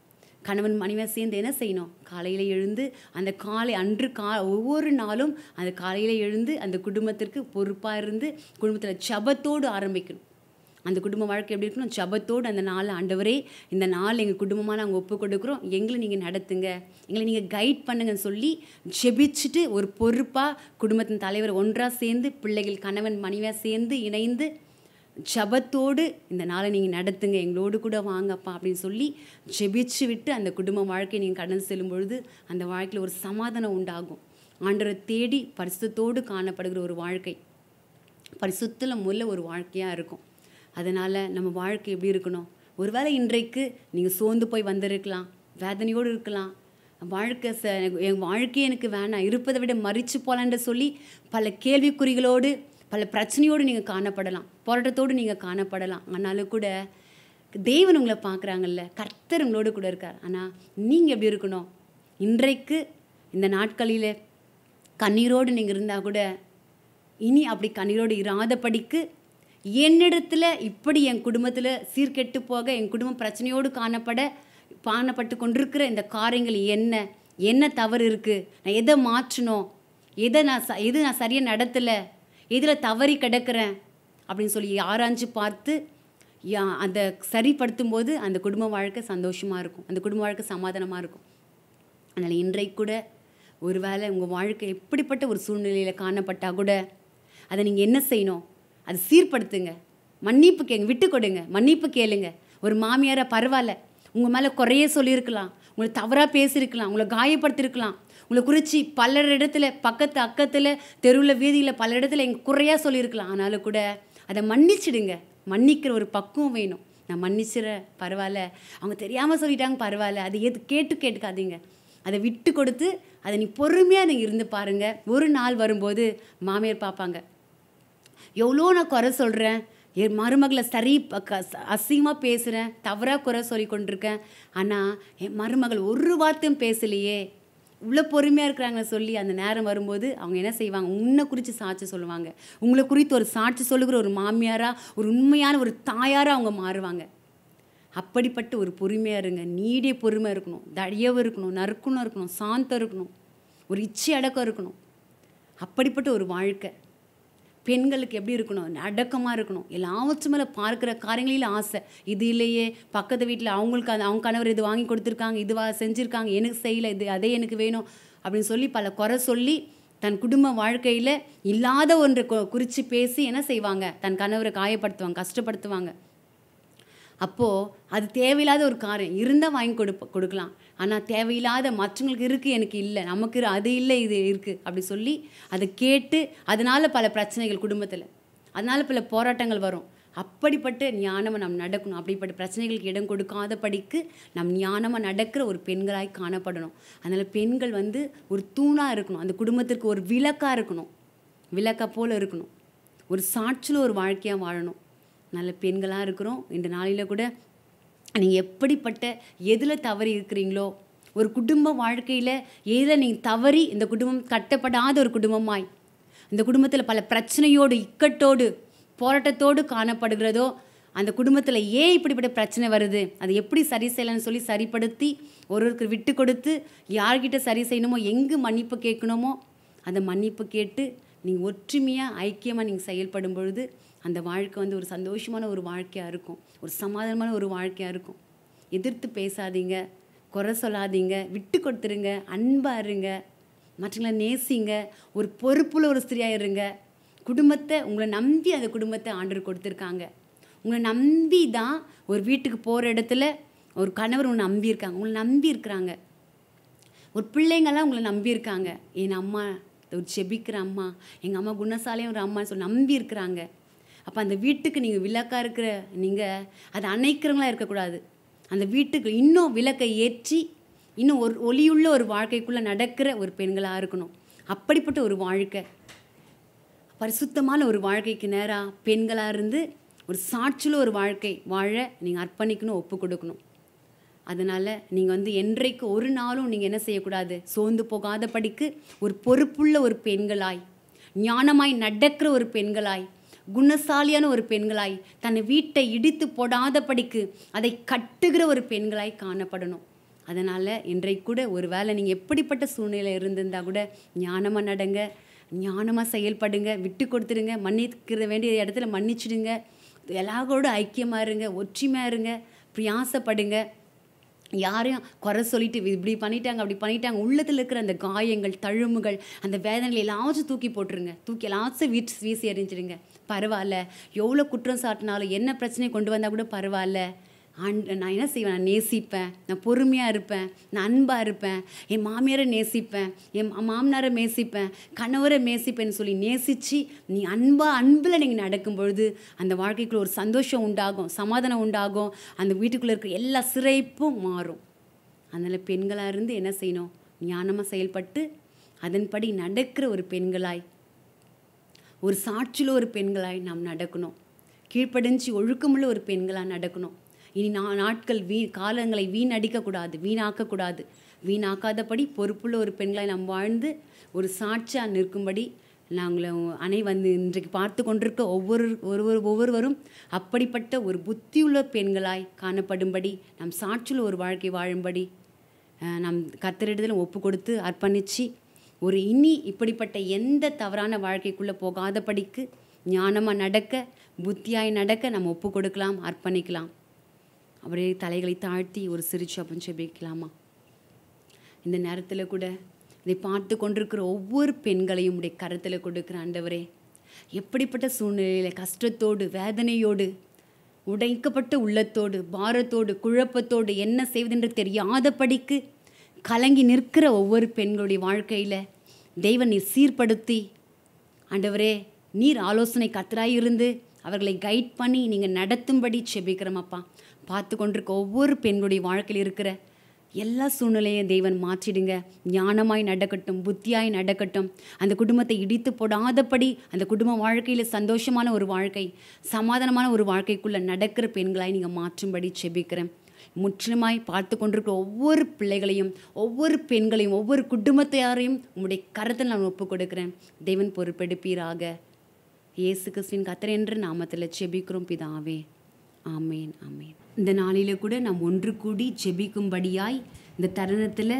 கணவன் மனைவியாக சேர்ந்து என்ன செய்யணும் காலையில் எழுந்து அந்த காலை அன்று கா ஒவ்வொரு நாளும் அந்த காலையில் எழுந்து அந்த குடும்பத்திற்கு பொறுப்பாக இருந்து குடும்பத்தில் சபத்தோடு ஆரம்பிக்கணும் அந்த குடும்ப வாழ்க்கை எப்படி இருக்கணும் சபத்தோடு அந்த நாள் ஆண்டவரே இந்த நாள் எங்கள் குடும்பமாக நாங்கள் ஒப்பு கொடுக்குறோம் எங்களை நீங்கள் நடத்துங்க எங்களை நீங்கள் கைட் பண்ணுங்கன்னு சொல்லி ஜெபிச்சுட்டு ஒரு பொறுப்பாக குடும்பத்தின் தலைவர் ஒன்றாக சேர்ந்து பிள்ளைகள் கணவன் மனைவியாக சேர்ந்து இணைந்து ஜபத்தோடு இந்த நாளை நீங்கள் நடத்துங்க எங்களோடு கூட வாங்கப்பா அப்படின்னு சொல்லி ஜெபிச்சு விட்டு அந்த குடும்ப வாழ்க்கையை நீங்கள் கடந்து செல்லும் பொழுது அந்த வாழ்க்கையில் ஒரு சமாதானம் உண்டாகும் ஆண்டரை தேடி பரிசுத்தோடு காணப்படுகிற ஒரு வாழ்க்கை பரிசுத்தில் முதல்ல ஒரு வாழ்க்கையாக இருக்கும் அதனால் நம்ம வாழ்க்கை எப்படி இருக்கணும் ஒருவேளை இன்றைக்கு நீங்கள் சோர்ந்து போய் வந்திருக்கலாம் வேதனையோடு இருக்கலாம் வாழ்க்கை ச என் வாழ்க்கையே எனக்கு வேணாம் இருப்பதை விட மறித்து போகலான்ற சொல்லி பல கேள்விக்குறிகளோடு பல பிரச்சனையோடு நீங்கள் காணப்படலாம் போராட்டத்தோடு நீங்கள் காணப்படலாம் ஆனாலும் கூட தெய்வன் உங்களை பார்க்குறாங்கல்ல கர்த்தர் உங்களோடு கூட இருக்கார் ஆனால் நீங்கள் எப்படி இருக்கணும் இன்றைக்கு இந்த நாட்களில் கண்ணீரோடு நீங்கள் இருந்தால் கூட இனி அப்படி கண்ணீரோடு இராதபடிக்கு என்னிடத்தில் இப்படி என் குடும்பத்தில் சீர்கெட்டு போக என் குடும்பம் பிரச்சனையோடு காணப்பட காணப்பட்டு கொண்டிருக்கிற இந்த காரியங்கள் என்ன என்ன தவறு இருக்குது நான் எதை மாற்றணும் எதை நான் எது நான் சரியாக நடத்தலை எதில் தவறி கிடக்கிறேன் அப்படின்னு சொல்லி ஆராய்ஞ்சு பார்த்து அந்த சரிப்படுத்தும் போது அந்த குடும்ப வாழ்க்கை சந்தோஷமாக இருக்கும் அந்த குடும்ப வாழ்க்கை சமாதானமாக இருக்கும் அதனால் இன்றைக்கு கூட ஒருவேளை உங்கள் வாழ்க்கை எப்படிப்பட்ட ஒரு சூழ்நிலையில் காணப்பட்டால் கூட அதை நீங்கள் என்ன செய்யணும் அதை சீர்படுத்துங்க மன்னிப்பு கேங்க விட்டு கொடுங்க மன்னிப்பு கேளுங்க ஒரு மாமியாரை பரவாயில்ல உங்கள் மேலே குறைய சொல்லியிருக்கலாம் உங்களை தவறாக பேசியிருக்கலாம் உங்களை காயப்படுத்திருக்கலாம் உங்களை குறித்து பல இடத்துல பக்கத்து அக்கத்தில் தெருவில் வீதியில் பல இடத்துல எங்கள் குறையாக சொல்லியிருக்கலாம் ஆனாலும் கூட அதை மன்னிச்சிடுங்க மன்னிக்கிற ஒரு பக்குவம் வேணும் நான் மன்னிச்சிடறேன் பரவாயில்ல அவங்க தெரியாமல் சொல்லிட்டாங்க பரவாயில்ல அது எது கேட்டு கேட்டுக்காதீங்க அதை விட்டு கொடுத்து அதை நீ பொறுமையாக நீங்கள் இருந்து பாருங்கள் ஒரு நாள் வரும்போது மாமியார் பார்ப்பாங்க எவ்வளோ நான் குறை சொல்கிறேன் என் மருமகளை சரி அசிங்கமாக பேசுகிறேன் தவறாக குறை சொல்லி கொண்டிருக்கேன் ஆனால் என் மருமகள் ஒரு வார்த்தையும் பேசலையே இவ்வளோ பொறுமையாக இருக்கிறாங்க சொல்லி அந்த நேரம் வரும்போது அவங்க என்ன செய்வாங்க உன்னை குறித்து சாட்சி சொல்லுவாங்க உங்களை குறித்து ஒரு சாட்சி சொல்லுகிற ஒரு மாமியாராக ஒரு உண்மையான ஒரு தாயாராக அவங்க மாறுவாங்க அப்படிப்பட்ட ஒரு பொறுமையாக இருங்க நீடிய பொறுமை இருக்கணும் தடியவும் இருக்கணும் நறுக்குணம் இருக்கணும் சாந்தம் இருக்கணும் ஒரு இச்சை அடக்கம் இருக்கணும் அப்படிப்பட்ட ஒரு வாழ்க்கை பெண்களுக்கு எப்படி இருக்கணும் அடக்கமாக இருக்கணும் எல்லாவற்று மேலே பார்க்குற காரியங்களில் ஆசை இது இல்லையே பக்கத்து வீட்டில் அவங்களுக்கு அது அவங்க கணவர் இது வாங்கி கொடுத்துருக்காங்க இதுவா செஞ்சுருக்காங்க எனக்கு செய்யலை இது அதே எனக்கு வேணும் அப்படின்னு சொல்லி பல குறை சொல்லி தன் குடும்ப வாழ்க்கையில் இல்லாத ஒன்றை குறித்து பேசி என்ன செய்வாங்க தன் கணவரை காயப்படுத்துவாங்க கஷ்டப்படுத்துவாங்க அப்போது அது தேவையில்லாத ஒரு காரியம் இருந்தால் வாங்கி கொடுப்ப கொடுக்கலாம் ஆனால் தேவையில்லாத மற்றவங்களுக்கு இருக்குது எனக்கு இல்லை நமக்கு அது இல்லை இது இருக்குது அப்படி சொல்லி அதை கேட்டு அதனால் பல பிரச்சனைகள் குடும்பத்தில் அதனால் பல போராட்டங்கள் வரும் அப்படிப்பட்ட ஞானமாக நம் நடக்கணும் அப்படிப்பட்ட பிரச்சனைகளுக்கு இடம் கொடுக்காத படிக்கு நம் ஞானமாக நடக்கிற ஒரு பெண்களாய் காணப்படணும் அதனால் பெண்கள் வந்து ஒரு தூணாக இருக்கணும் அந்த குடும்பத்திற்கு ஒரு விளக்காக இருக்கணும் விளக்கை போல் இருக்கணும் ஒரு சாட்சியில் ஒரு வாழ்க்கையாக வாழணும் நல்ல பெண்களாக இருக்கிறோம் இந்த நாளில் கூட நீங்கள் எப்படிப்பட்ட எதில் தவறி இருக்கிறீங்களோ ஒரு குடும்ப வாழ்க்கையில் எதில் நீங்கள் தவறி இந்த குடும்பம் கட்டப்படாத ஒரு குடும்பமாய் இந்த குடும்பத்தில் பல பிரச்சனையோடு இக்கட்டோடு போராட்டத்தோடு காணப்படுகிறதோ அந்த குடும்பத்தில் ஏன் இப்படிப்பட்ட பிரச்சனை வருது அதை எப்படி சரி செய்யலன்னு சொல்லி சரிப்படுத்தி ஒருவருக்கு விட்டு கொடுத்து யார்கிட்ட சரி செய்யணுமோ எங்கு மன்னிப்பு கேட்கணுமோ அந்த மன்னிப்பு கேட்டு நீங்கள் ஒற்றுமையாக ஐக்கியமாக நீங்கள் செயல்படும் பொழுது அந்த வாழ்க்கை வந்து ஒரு சந்தோஷமான ஒரு வாழ்க்கையாக இருக்கும் ஒரு சமாதானமான ஒரு வாழ்க்கையாக இருக்கும் எதிர்த்து பேசாதீங்க குறை சொல்லாதீங்க விட்டு கொடுத்துருங்க அன்பாக இருங்க மற்றங்களை நேசிங்க ஒரு பொறுப்புள்ள ஒரு ஸ்திரியாக இருங்க குடும்பத்தை உங்களை நம்பி அந்த குடும்பத்தை ஆண்டர் கொடுத்துருக்காங்க உங்களை நம்பி தான் ஒரு வீட்டுக்கு போகிற இடத்துல ஒரு கணவர் உங்களை நம்பியிருக்காங்க உங்களை நம்பியிருக்கிறாங்க ஒரு பிள்ளைங்களாம் உங்களை நம்பியிருக்காங்க என் அம்மா ஒரு செபிக்கிற அம்மா எங்கள் அம்மா குணசாலையும் ஒரு அம்மான்னு சொல்லி நம்பியிருக்கிறாங்க அப்போ அந்த வீட்டுக்கு நீங்கள் விளக்காக இருக்கிற நீங்கள் அதை அணைக்கிறவங்களாக இருக்கக்கூடாது அந்த வீட்டுக்கு இன்னும் விளக்கை ஏற்றி இன்னும் ஒரு ஒளியுள்ள ஒரு வாழ்க்கைக்குள்ளே நடக்கிற ஒரு பெண்களாக இருக்கணும் அப்படிப்பட்ட ஒரு வாழ்க்கை பரிசுத்தமான ஒரு வாழ்க்கைக்கு நேராக பெண்களாக இருந்து ஒரு சாட்சியில் ஒரு வாழ்க்கை வாழ நீங்கள் அர்ப்பணிக்கணும் ஒப்பு கொடுக்கணும் அதனால் நீங்கள் வந்து என்றைக்கு ஒரு நாளும் நீங்கள் என்ன செய்யக்கூடாது சோர்ந்து போகாத படிக்கு ஒரு பொறுப்புள்ள ஒரு பெண்களாய் ஞானமாய் நடக்கிற ஒரு பெண்களாய் குணசாலியான ஒரு பெண்களாய் தன் வீட்டை இடித்து போடாதபடிக்கு அதை கட்டுகிற ஒரு பெண்களாய் காணப்படணும் அதனால் இன்றைக்கூட கூட ஒரு வேளை நீங்கள் எப்படிப்பட்ட சூழ்நிலை இருந்திருந்தால் கூட ஞானமாக நடங்க ஞானமாக செயல்படுங்க விட்டு கொடுத்துருங்க மன்னிக்கிற வேண்டிய இடத்துல மன்னிச்சிடுங்க எல்லாரோட ஐக்கியமாக இருங்க ஒற்றுமையாக இருங்க பிரியாசப்படுங்க யாரையும் குறை சொல்லிட்டு இப்படி பண்ணிட்டாங்க அப்படி பண்ணிட்டாங்க உள்ளத்தில் இருக்கிற அந்த காயங்கள் தழும்புகள் அந்த வேதனைகள் எல்லாச்சும் தூக்கி போட்டுருங்க தூக்கி எல்லாச்சும் வீட்டு வீசி எறிஞ்சிடுங்க பரவாயில்ல எவ்வளோ குற்றம் சாட்டினாலும் என்ன பிரச்சனையை கொண்டு வந்தால் கூட பரவாயில்ல அன் நான் என்ன செய்வேன் நான் நேசிப்பேன் நான் பொறுமையாக இருப்பேன் நான் அன்பாக இருப்பேன் என் மாமியாரை நேசிப்பேன் என் மாமனாரை நேசிப்பேன் கணவரை நேசிப்பேன்னு சொல்லி நேசித்து நீ அன்பாக அன்பில் நீங்கள் நடக்கும் பொழுது அந்த வாழ்க்கைக்குள்ளே ஒரு சந்தோஷம் உண்டாகும் சமாதானம் உண்டாகும் அந்த வீட்டுக்குள்ளே இருக்கிற எல்லா சிறைப்பும் மாறும் அதனால் பெண்களாக இருந்து என்ன செய்யணும் ஞானமாக செயல்பட்டு அதன்படி நடக்கிற ஒரு பெண்களாய் ஒரு சாட்சியில் ஒரு பெண்களாய் நாம் நடக்கணும் கீழ்ப்படிஞ்சு ஒழுக்கமுள்ள ஒரு பெண்களாக நடக்கணும் இனி நா நாட்கள் வீ காலங்களை வீணடிக்கக்கூடாது வீணாக்கக்கூடாது வீணாக்காதபடி பொறுப்புள்ள ஒரு பெண்களாய் நாம் வாழ்ந்து ஒரு சாட்சியாக நிற்கும்படி நாங்கள் அணை வந்து இன்றைக்கு பார்த்து கொண்டிருக்க ஒவ்வொரு ஒருவர் ஒவ்வொருவரும் அப்படிப்பட்ட ஒரு புத்தியுள்ள பெண்களாய் காணப்படும்படி நம் சாட்சியில் ஒரு வாழ்க்கை வாழும்படி நம் கத்தரிடத்தில் ஒப்பு கொடுத்து அர்ப்பணித்து ஒரு இனி இப்படிப்பட்ட எந்த தவறான வாழ்க்கைக்குள்ளே போகாதபடிக்கு ஞானமாக நடக்க புத்தியாய் நடக்க நம்ம ஒப்பு கொடுக்கலாம் அர்ப்பணிக்கலாம் அப்படியே தலைகளை தாழ்த்தி ஒரு சிரிச்சு அப்படின்னு ஜெபிக்கலாமா இந்த நேரத்தில் கூட இதை பார்த்து கொண்டிருக்கிற ஒவ்வொரு பெண்களையும் உடைய கருத்தில் கொடுக்குற ஆண்டவரே எப்படிப்பட்ட சூழ்நிலையில் கஷ்டத்தோடு வேதனையோடு உடைக்கப்பட்ட உள்ளத்தோடு பாரத்தோடு குழப்பத்தோடு என்ன செய்வதென்று தெரியாதபடிக்கு கலங்கி நிற்கிற ஒவ்வொரு பெண்களுடைய வாழ்க்கையில் தெய்வன் நீர் சீர்படுத்தி ஆண்டவரே நீர் ஆலோசனை கத்தராய் இருந்து அவர்களை கைட் பண்ணி நீங்கள் நடத்தும்படி செபிக்கிறோமப்பா பார்த்து கொண்டிருக்க ஒவ்வொரு பெண்களுடைய வாழ்க்கையில் இருக்கிற எல்லா சூழ்நிலையும் தெய்வன் மாற்றிடுங்க ஞானமாய் நடக்கட்டும் புத்தியாய் நடக்கட்டும் அந்த குடும்பத்தை இடித்து போடாதபடி அந்த குடும்ப வாழ்க்கையில் சந்தோஷமான ஒரு வாழ்க்கை சமாதானமான ஒரு வாழ்க்கைக்குள்ளே நடக்கிற பெண்களாய் நீங்கள் மாற்றும்படி செபிக்கிறேன் முற்றிலுமாய் பார்த்து கொண்டிருக்கிற ஒவ்வொரு பிள்ளைகளையும் ஒவ்வொரு பெண்களையும் ஒவ்வொரு குடும்பத்தையாரையும் உங்களுடைய கருத்தில் நான் ஒப்புக் கொடுக்குறேன் தேவன் பொறுப்பெடுப்பீராக இயேசு கிறிஸ்துவின் கத்திர என்ற நாமத்தில் செபிக்கிறோம் பிதாவே ஆமேன் ஆமேன் இந்த நாளில் கூட நாம் ஒன்று கூடி ஜெபிக்கும்படியாய் இந்த தருணத்தில்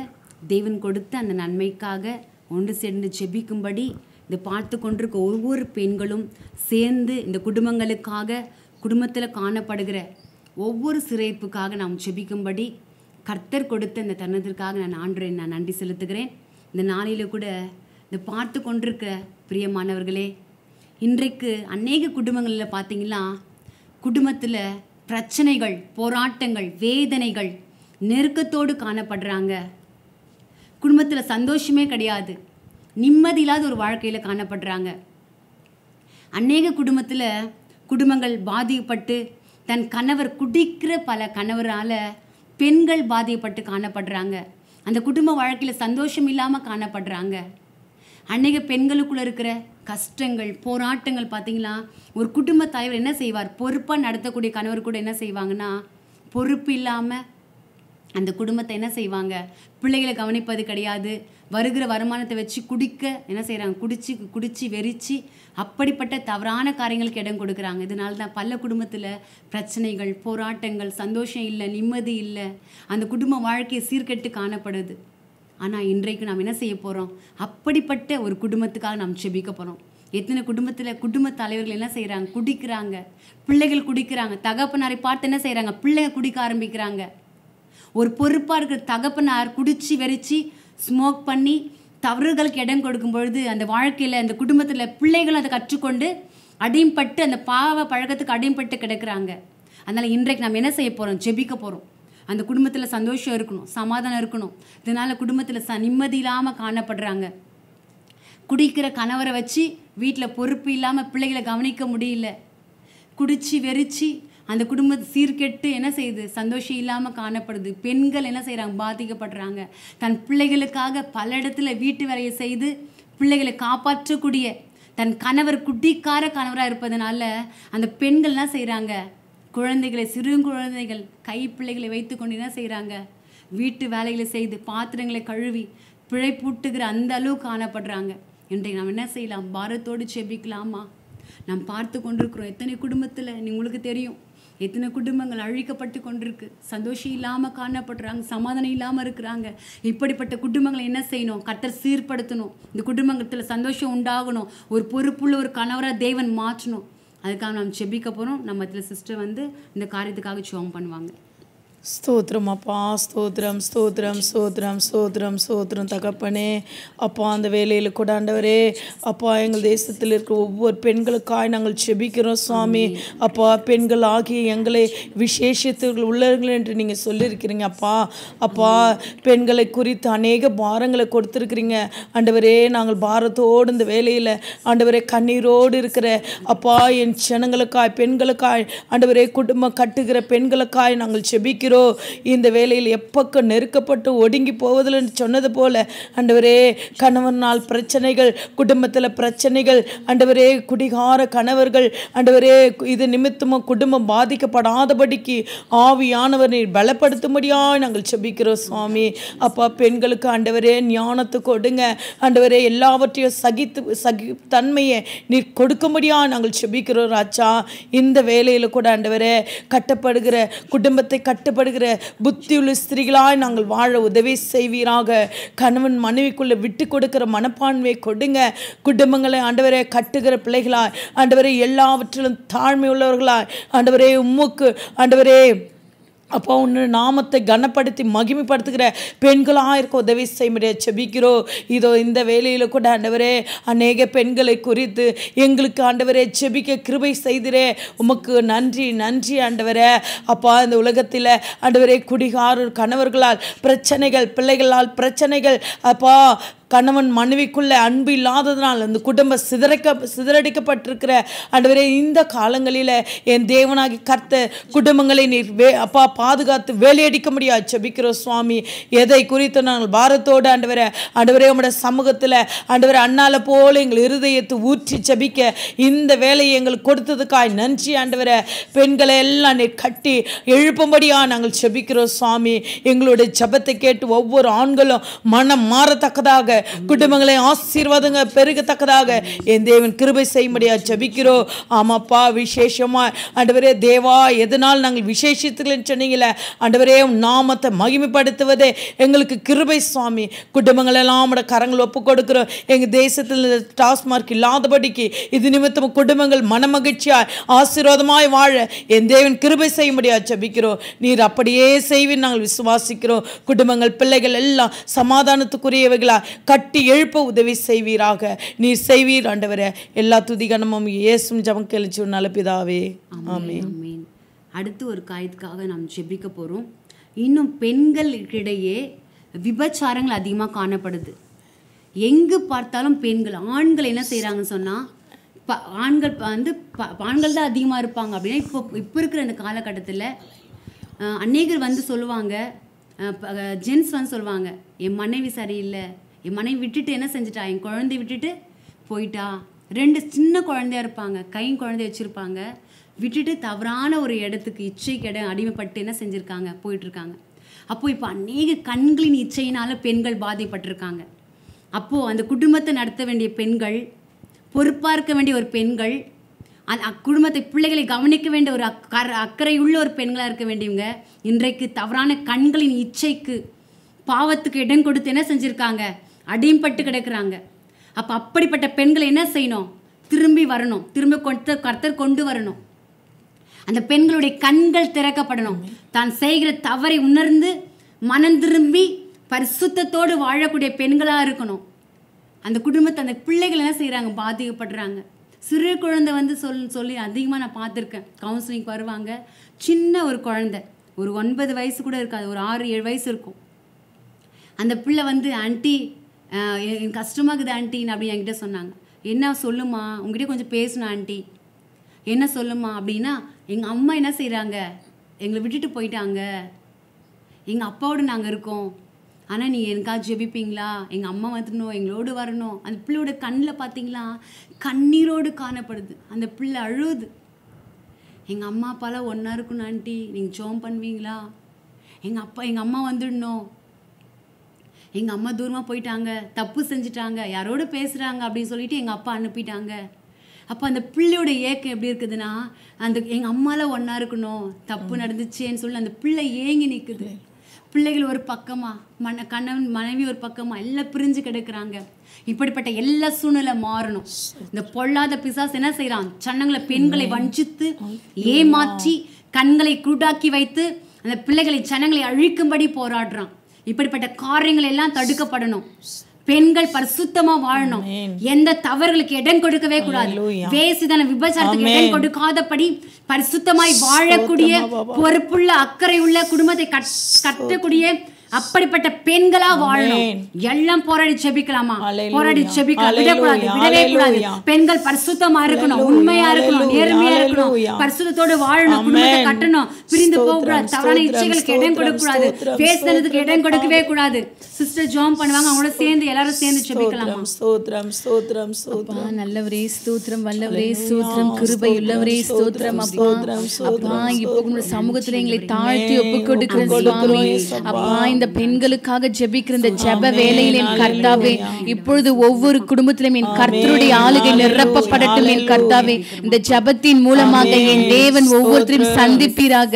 தேவன் கொடுத்த அந்த நன்மைக்காக ஒன்று சேர்ந்து ஜெபிக்கும்படி இந்த பார்த்து கொண்டிருக்க ஒவ்வொரு பெண்களும் சேர்ந்து இந்த குடும்பங்களுக்காக குடும்பத்தில் காணப்படுகிற ஒவ்வொரு சிறைப்புக்காக நாம் செபிக்கும்படி கர்த்தர் கொடுத்த இந்த தருணத்திற்காக நான் ஆண்டுரை நான் நன்றி செலுத்துகிறேன் இந்த நாளில் கூட இந்த பார்த்து கொண்டிருக்க பிரியமானவர்களே இன்றைக்கு அநேக குடும்பங்களில் பார்த்தீங்கன்னா குடும்பத்தில் பிரச்சனைகள் போராட்டங்கள் வேதனைகள் நெருக்கத்தோடு காணப்படுறாங்க குடும்பத்தில் சந்தோஷமே கிடையாது நிம்மதி இல்லாத ஒரு வாழ்க்கையில் காணப்படுறாங்க அநேக குடும்பத்தில் குடும்பங்கள் பாதிக்கப்பட்டு தன் கணவர் குடிக்கிற பல கணவரால் பெண்கள் பாதிக்கப்பட்டு காணப்படுறாங்க அந்த குடும்ப வாழ்க்கையில் சந்தோஷம் இல்லாமல் காணப்படுறாங்க அன்னைக்கு பெண்களுக்குள்ளே இருக்கிற கஷ்டங்கள் போராட்டங்கள் பார்த்தீங்களா ஒரு குடும்ப தலைவர் என்ன செய்வார் பொறுப்பாக நடத்தக்கூடிய கணவர் கூட என்ன செய்வாங்கன்னா பொறுப்பு இல்லாமல் அந்த குடும்பத்தை என்ன செய்வாங்க பிள்ளைகளை கவனிப்பது கிடையாது வருகிற வருமானத்தை வச்சு குடிக்க என்ன செய்கிறாங்க குடிச்சு குடிச்சு வெறிச்சு அப்படிப்பட்ட தவறான காரியங்களுக்கு இடம் கொடுக்குறாங்க இதனால தான் பல குடும்பத்தில் பிரச்சனைகள் போராட்டங்கள் சந்தோஷம் இல்லை நிம்மதி இல்லை அந்த குடும்ப வாழ்க்கையை சீர்கெட்டு காணப்படுது ஆனால் இன்றைக்கு நாம் என்ன செய்ய போகிறோம் அப்படிப்பட்ட ஒரு குடும்பத்துக்காக நாம் செபிக்க போகிறோம் எத்தனை குடும்பத்தில் குடும்ப தலைவர்கள் என்ன செய்கிறாங்க குடிக்கிறாங்க பிள்ளைகள் குடிக்கிறாங்க தகப்பனாரை பார்த்து என்ன செய்கிறாங்க பிள்ளைங்க குடிக்க ஆரம்பிக்கிறாங்க ஒரு பொறுப்பாக இருக்கிற தகப்பனார் குடித்து வெறிச்சு ஸ்மோக் பண்ணி தவறுகளுக்கு இடம் கொடுக்கும் பொழுது அந்த வாழ்க்கையில் அந்த குடும்பத்தில் பிள்ளைகள் அதை கற்றுக்கொண்டு அடிம்பட்டு அந்த பாவ பழக்கத்துக்கு அடிம்பட்டு கிடக்கிறாங்க அதனால் இன்றைக்கு நம்ம என்ன செய்ய போகிறோம் ஜெபிக்க போகிறோம் அந்த குடும்பத்தில் சந்தோஷம் இருக்கணும் சமாதானம் இருக்கணும் இதனால் குடும்பத்தில் ச நிம்மதி இல்லாமல் காணப்படுறாங்க குடிக்கிற கணவரை வச்சு வீட்டில் பொறுப்பு இல்லாமல் பிள்ளைகளை கவனிக்க முடியல குடித்து வெறிச்சு அந்த குடும்பத்தை சீர்கெட்டு என்ன செய்யுது சந்தோஷம் இல்லாமல் காணப்படுது பெண்கள் என்ன செய்கிறாங்க பாதிக்கப்படுறாங்க தன் பிள்ளைகளுக்காக பல இடத்துல வீட்டு வேலையை செய்து பிள்ளைகளை காப்பாற்றக்கூடிய தன் கணவர் குட்டிக்கார கணவராக இருப்பதனால அந்த பெண்கள்லாம் செய்கிறாங்க குழந்தைகளை சிறு குழந்தைகள் கைப்பிள்ளைகளை வைத்து கொண்டு என்ன செய்கிறாங்க வீட்டு வேலைகளை செய்து பாத்திரங்களை கழுவி பிழைப்பூட்டுகிற அந்த அளவு காணப்படுறாங்க இன்றைக்கு நாம் என்ன செய்யலாம் பாரத்தோடு செபிக்கலாமா நாம் பார்த்து கொண்டிருக்கிறோம் எத்தனை குடும்பத்தில் உங்களுக்கு தெரியும் எத்தனை குடும்பங்கள் அழிக்கப்பட்டு கொண்டிருக்கு சந்தோஷம் இல்லாமல் காணப்படுறாங்க சமாதானம் இல்லாமல் இருக்கிறாங்க இப்படிப்பட்ட குடும்பங்களை என்ன செய்யணும் கத்தர் சீர்படுத்தணும் இந்த குடும்பத்தில் சந்தோஷம் உண்டாகணும் ஒரு பொறுப்புள்ள ஒரு கணவராக தேவன் மாற்றணும் அதுக்காக நம்ம செபிக்க போகிறோம் நம்ம இதில் சிஸ்டர் வந்து இந்த காரியத்துக்காக சோங் பண்ணுவாங்க ஸ்தோத்திரம் அப்பா ஸ்தோத்திரம் ஸ்தோத்திரம் ஸ்தோத்திரம் ஸ்தோத்திரம் ஸ்தோத்திரம் தகப்பனே அப்பா அந்த வேலையில் கூட ஆண்டவரே அப்பா எங்கள் தேசத்தில் இருக்கிற ஒவ்வொரு பெண்களுக்காய் நாங்கள் செபிக்கிறோம் சுவாமி அப்பா பெண்கள் ஆகிய எங்களை விசேஷத்தில் உள்ளவர்கள் என்று நீங்கள் சொல்லியிருக்கிறீங்க அப்பா அப்பா பெண்களை குறித்து அநேக பாரங்களை கொடுத்துருக்குறீங்க ஆண்டவரே நாங்கள் பாரத்தோடு இந்த வேலையில் ஆண்டவரே கண்ணீரோடு இருக்கிற அப்பா என் சனங்களுக்காய் பெண்களுக்காய் ஆண்டவரே குடும்பம் கட்டுகிற பெண்களுக்காய் நாங்கள் செபிக்கிறோம் இருக்கிறீரோ இந்த வேலையில் எப்பக்கம் நெருக்கப்பட்டு ஒடுங்கி போவதில்னு சொன்னது போல அண்டவரே கணவனால் பிரச்சனைகள் குடும்பத்தில் பிரச்சனைகள் அண்டவரே குடிகார கணவர்கள் அண்டவரே இது நிமித்தமாக குடும்பம் பாதிக்கப்படாதபடிக்கு ஆவியானவரை பலப்படுத்தும்படியா நாங்கள் செபிக்கிறோம் சுவாமி அப்பா பெண்களுக்கு அண்டவரே ஞானத்தை கொடுங்க அண்டவரே எல்லாவற்றையும் சகித்து சகி தன்மையை நீர் கொடுக்கும்படியா நாங்கள் செபிக்கிறோம் ராச்சா இந்த வேலையில் கூட அண்டவரே கட்டப்படுகிற குடும்பத்தை கட்டப்பட பாடுபடுகிற புத்தியுள்ள ஸ்திரீகளாய் நாங்கள் வாழ உதவி செய்வீராக கணவன் மனைவிக்குள்ளே விட்டு கொடுக்கிற மனப்பான்மையை கொடுங்க குடும்பங்களை ஆண்டவரே கட்டுகிற பிள்ளைகளாய் ஆண்டவரே எல்லாவற்றிலும் தாழ்மை உள்ளவர்களாய் ஆண்டவரே உம்முக்கு ஆண்டவரே அப்போ ஒன்று நாமத்தை கனப்படுத்தி மகிமைப்படுத்துகிற பெண்களாக இருக்க உதவி செய்ய செபிக்கிறோம் இதோ இந்த வேலையில் கூட ஆண்டவரே அநேக பெண்களை குறித்து எங்களுக்கு ஆண்டவரே செபிக்க கிருபை செய்திரே உமக்கு நன்றி நன்றி ஆண்டவரே அப்பா இந்த உலகத்தில் ஆண்டவரே குடிகாரர் கணவர்களால் பிரச்சனைகள் பிள்ளைகளால் பிரச்சனைகள் அப்பா கணவன் மனைவிக்குள்ளே அன்பு இல்லாததுனால் அந்த குடும்பம் சிதறக்க சிதறடிக்கப்பட்டிருக்கிற அன்றுவரே இந்த காலங்களில் என் தேவனாகி கர்த்த குடும்பங்களை நீர் வே அப்பா பாதுகாத்து வேலையடிக்க முடியாது செபிக்கிறோம் சுவாமி எதை குறித்து நாங்கள் பாரத்தோடு ஆண்டவரை அன்றுவரே உங்களோட சமூகத்தில் ஆண்டவரை அண்ணால் போல எங்கள் இருதயத்தை ஊற்றி செபிக்க இந்த வேலையை எங்களுக்கு கொடுத்ததுக்காய் நன்றி ஆண்டவரை பெண்களை எல்லாம் நீர் கட்டி எழுப்பும்படியாக நாங்கள் செபிக்கிறோம் சுவாமி எங்களுடைய ஜபத்தை கேட்டு ஒவ்வொரு ஆண்களும் மனம் மாறத்தக்கதாக குடும்பங்களை ஆசீர்வாதங்க பெருகத்தக்கதாக என் தேவன் கிருபை செய்யும்படியா ஜபிக்கிறோம் ஆமாப்பா விசேஷமா ஆண்டவரே தேவா எதனால் நாங்கள் விசேஷித்துக்கலன்னு சொன்னீங்களே ஆண்டவரே நாமத்தை மகிமைப்படுத்துவதே எங்களுக்கு கிருபை சுவாமி குடும்பங்களெல்லாம் நம்மட கரங்கள் ஒப்பு கொடுக்குறோம் எங்கள் தேசத்தில் டாஸ்மார்க் இல்லாதபடிக்கு இது நிமித்தம் குடும்பங்கள் மனமகிழ்ச்சியாய் ஆசீர்வாதமாய் வாழ என் தேவன் கிருபை செய்ய முடியாது ஜபிக்கிறோம் நீர் அப்படியே செய்வின் நாங்கள் விசுவாசிக்கிறோம் குடும்பங்கள் பிள்ளைகள் எல்லாம் சமாதானத்துக்குரியவைகளாக கட்டி எழுப்ப உதவி செய்வீராக நீர் செய்வீர் ஆண்டவரை எல்லா துதிகணமும் இயேசும் ஜபம் கழிச்சு நலப்பிதாவே ஆமே அடுத்து ஒரு காயத்துக்காக நாம் செபிக்க போகிறோம் இன்னும் பெண்களுக்கிடையே விபச்சாரங்கள் அதிகமாக காணப்படுது எங்கு பார்த்தாலும் பெண்கள் ஆண்கள் என்ன செய்கிறாங்கன்னு சொன்னால் ஆண்கள் வந்து ப ஆண்கள் தான் அதிகமாக இருப்பாங்க அப்படின்னா இப்போ இப்போ இருக்கிற இந்த காலகட்டத்தில் அநேகர் வந்து சொல்லுவாங்க ஜென்ஸ் வந்து சொல்லுவாங்க என் மனைவி சரியில்லை என் மனைவி விட்டுட்டு என்ன செஞ்சிட்டா என் குழந்தை விட்டுட்டு போயிட்டா ரெண்டு சின்ன குழந்தையா இருப்பாங்க கையும் குழந்தைய வச்சுருப்பாங்க விட்டுட்டு தவறான ஒரு இடத்துக்கு இச்சைக்கு இடம் அடிமைப்பட்டு என்ன செஞ்சுருக்காங்க போயிட்டுருக்காங்க அப்போது இப்போ அநேக கண்களின் இச்சையினால் பெண்கள் பாதிப்பட்டிருக்காங்க அப்போது அந்த குடும்பத்தை நடத்த வேண்டிய பெண்கள் பொறுப்பாக இருக்க வேண்டிய ஒரு பெண்கள் அந் அக்குடும்பத்தை பிள்ளைகளை கவனிக்க வேண்டிய ஒரு அக்கறை உள்ள ஒரு பெண்களாக இருக்க வேண்டியவங்க இன்றைக்கு தவறான கண்களின் இச்சைக்கு பாவத்துக்கு இடம் கொடுத்து என்ன செஞ்சுருக்காங்க பட்டு கிடக்கிறாங்க அப்போ அப்படிப்பட்ட பெண்களை என்ன செய்யணும் திரும்பி வரணும் திரும்ப கொண்டு கர்த்தர் கொண்டு வரணும் அந்த பெண்களுடைய கண்கள் திறக்கப்படணும் தான் செய்கிற தவறை உணர்ந்து மனம் திரும்பி பரிசுத்தத்தோடு வாழக்கூடிய பெண்களாக இருக்கணும் அந்த குடும்பத்தை அந்த பிள்ளைகள் என்ன செய்கிறாங்க பாதிக்கப்படுறாங்க சிறு குழந்தை வந்து சொல் சொல்லி அதிகமாக நான் பார்த்துருக்கேன் கவுன்சிலிங் வருவாங்க சின்ன ஒரு குழந்தை ஒரு ஒன்பது வயசு கூட இருக்காது ஒரு ஆறு ஏழு வயசு இருக்கும் அந்த பிள்ளை வந்து ஆன்ட்டி எனக்கு கஷ்டமாக இருக்குது ஆன்ட்டின்னு அப்படின்னு என்கிட்ட சொன்னாங்க என்ன சொல்லுமா உங்ககிட்ட கொஞ்சம் பேசணும் ஆண்டி என்ன சொல்லுமா அப்படின்னா எங்கள் அம்மா என்ன செய்கிறாங்க எங்களை விட்டுட்டு போயிட்டாங்க எங்கள் அப்பாவோட நாங்கள் இருக்கோம் ஆனால் நீ எனக்காக ஜெபிப்பீங்களா எங்கள் அம்மா வந்துடணும் எங்களோடு வரணும் அந்த பிள்ளையோட கண்ணில் பார்த்தீங்களா கண்ணீரோடு காணப்படுது அந்த பிள்ளை அழுகுது எங்கள் அம்மா அப்பாலாம் ஒன்றா இருக்கணும் ஆண்டி நீங்கள் ஜோம் பண்ணுவீங்களா எங்கள் அப்பா எங்கள் அம்மா வந்துடணும் எங்கள் அம்மா தூரமாக போயிட்டாங்க தப்பு செஞ்சுட்டாங்க யாரோடு பேசுகிறாங்க அப்படின்னு சொல்லிட்டு எங்கள் அப்பா அனுப்பிட்டாங்க அப்போ அந்த பிள்ளையோட ஏக்கம் எப்படி இருக்குதுன்னா அந்த எங்கள் அம்மாலாம் ஒன்றா இருக்கணும் தப்பு நடந்துச்சேன்னு சொல்லி அந்த பிள்ளை ஏங்கி நிற்குது பிள்ளைகள் ஒரு பக்கமாக மன கணவன் மனைவி ஒரு பக்கமாக எல்லாம் பிரிஞ்சு கிடக்குறாங்க இப்படிப்பட்ட எல்லா சூழ்நிலை மாறணும் இந்த பொல்லாத பிசாஸ் என்ன செய்கிறான் சன்னங்களை பெண்களை வஞ்சித்து ஏமாற்றி கண்களை குருடாக்கி வைத்து அந்த பிள்ளைகளை சன்னங்களை அழிக்கும்படி போராடுறான் இப்படிப்பட்ட காரியங்கள் எல்லாம் தடுக்கப்படணும் பெண்கள் பரிசுத்தமா வாழணும் எந்த தவறுகளுக்கு இடம் கொடுக்கவே கூடாது வேசிதன விபச்சாரத்துக்கு இடம் கொடுக்காதபடி பரிசுத்தமாய் வாழக்கூடிய பொறுப்புள்ள அக்கறை உள்ள குடும்பத்தை கட்டக்கூடிய அப்படிப்பட்ட பெண்களா வாழணும் எல்லாம் போராடி செபிக்கலாமா போராடி செபிக்கலாம் விடக்கூடாது விடவே கூடாது பெண்கள் பரிசுத்தமா இருக்கணும் உண்மையா இருக்கணும் நேர்மையா இருக்கணும் பரிசுத்தோடு வாழணும் குடும்பத்தை கட்டணும் பிரிந்து போகக்கூடாது தவறான இச்சைகளுக்கு இடம் கொடுக்கக்கூடாது பேசுறதுக்கு இடம் கொடுக்கவே கூடாது சிஸ்டர் ஜாம் பண்ணுவாங்க அவங்களோட சேர்ந்து எல்லாரும் சேர்ந்து செபிக்கலாமா சோத்ரம் சோத்ரம் சோத்ரம் நல்லவரே ஸ்தோத்ரம் வல்லவரே ஸ்தோத்ரம் கிருபையுள்ளவரே ஸ்தோத்ரம் அப்பா அப்பா இப்போ உங்களுடைய சமூகத்துல எங்களை தாழ்த்தி ஒப்பு கொடுக்கிறேன் சுவாமி அப்பா இந்த பெண்களுக்காக ஜெபிக்கிற இந்த ஜெப வேலையில் என் கர்த்தாவே இப்பொழுது ஒவ்வொரு குடும்பத்திலும் என் கர்த்தருடைய ஆளுகை நிரப்பப்படட்டும் என் கர்த்தாவே இந்த ஜபத்தின் மூலமாக என் தேவன் ஒவ்வொருத்தரையும் சந்திப்பீராக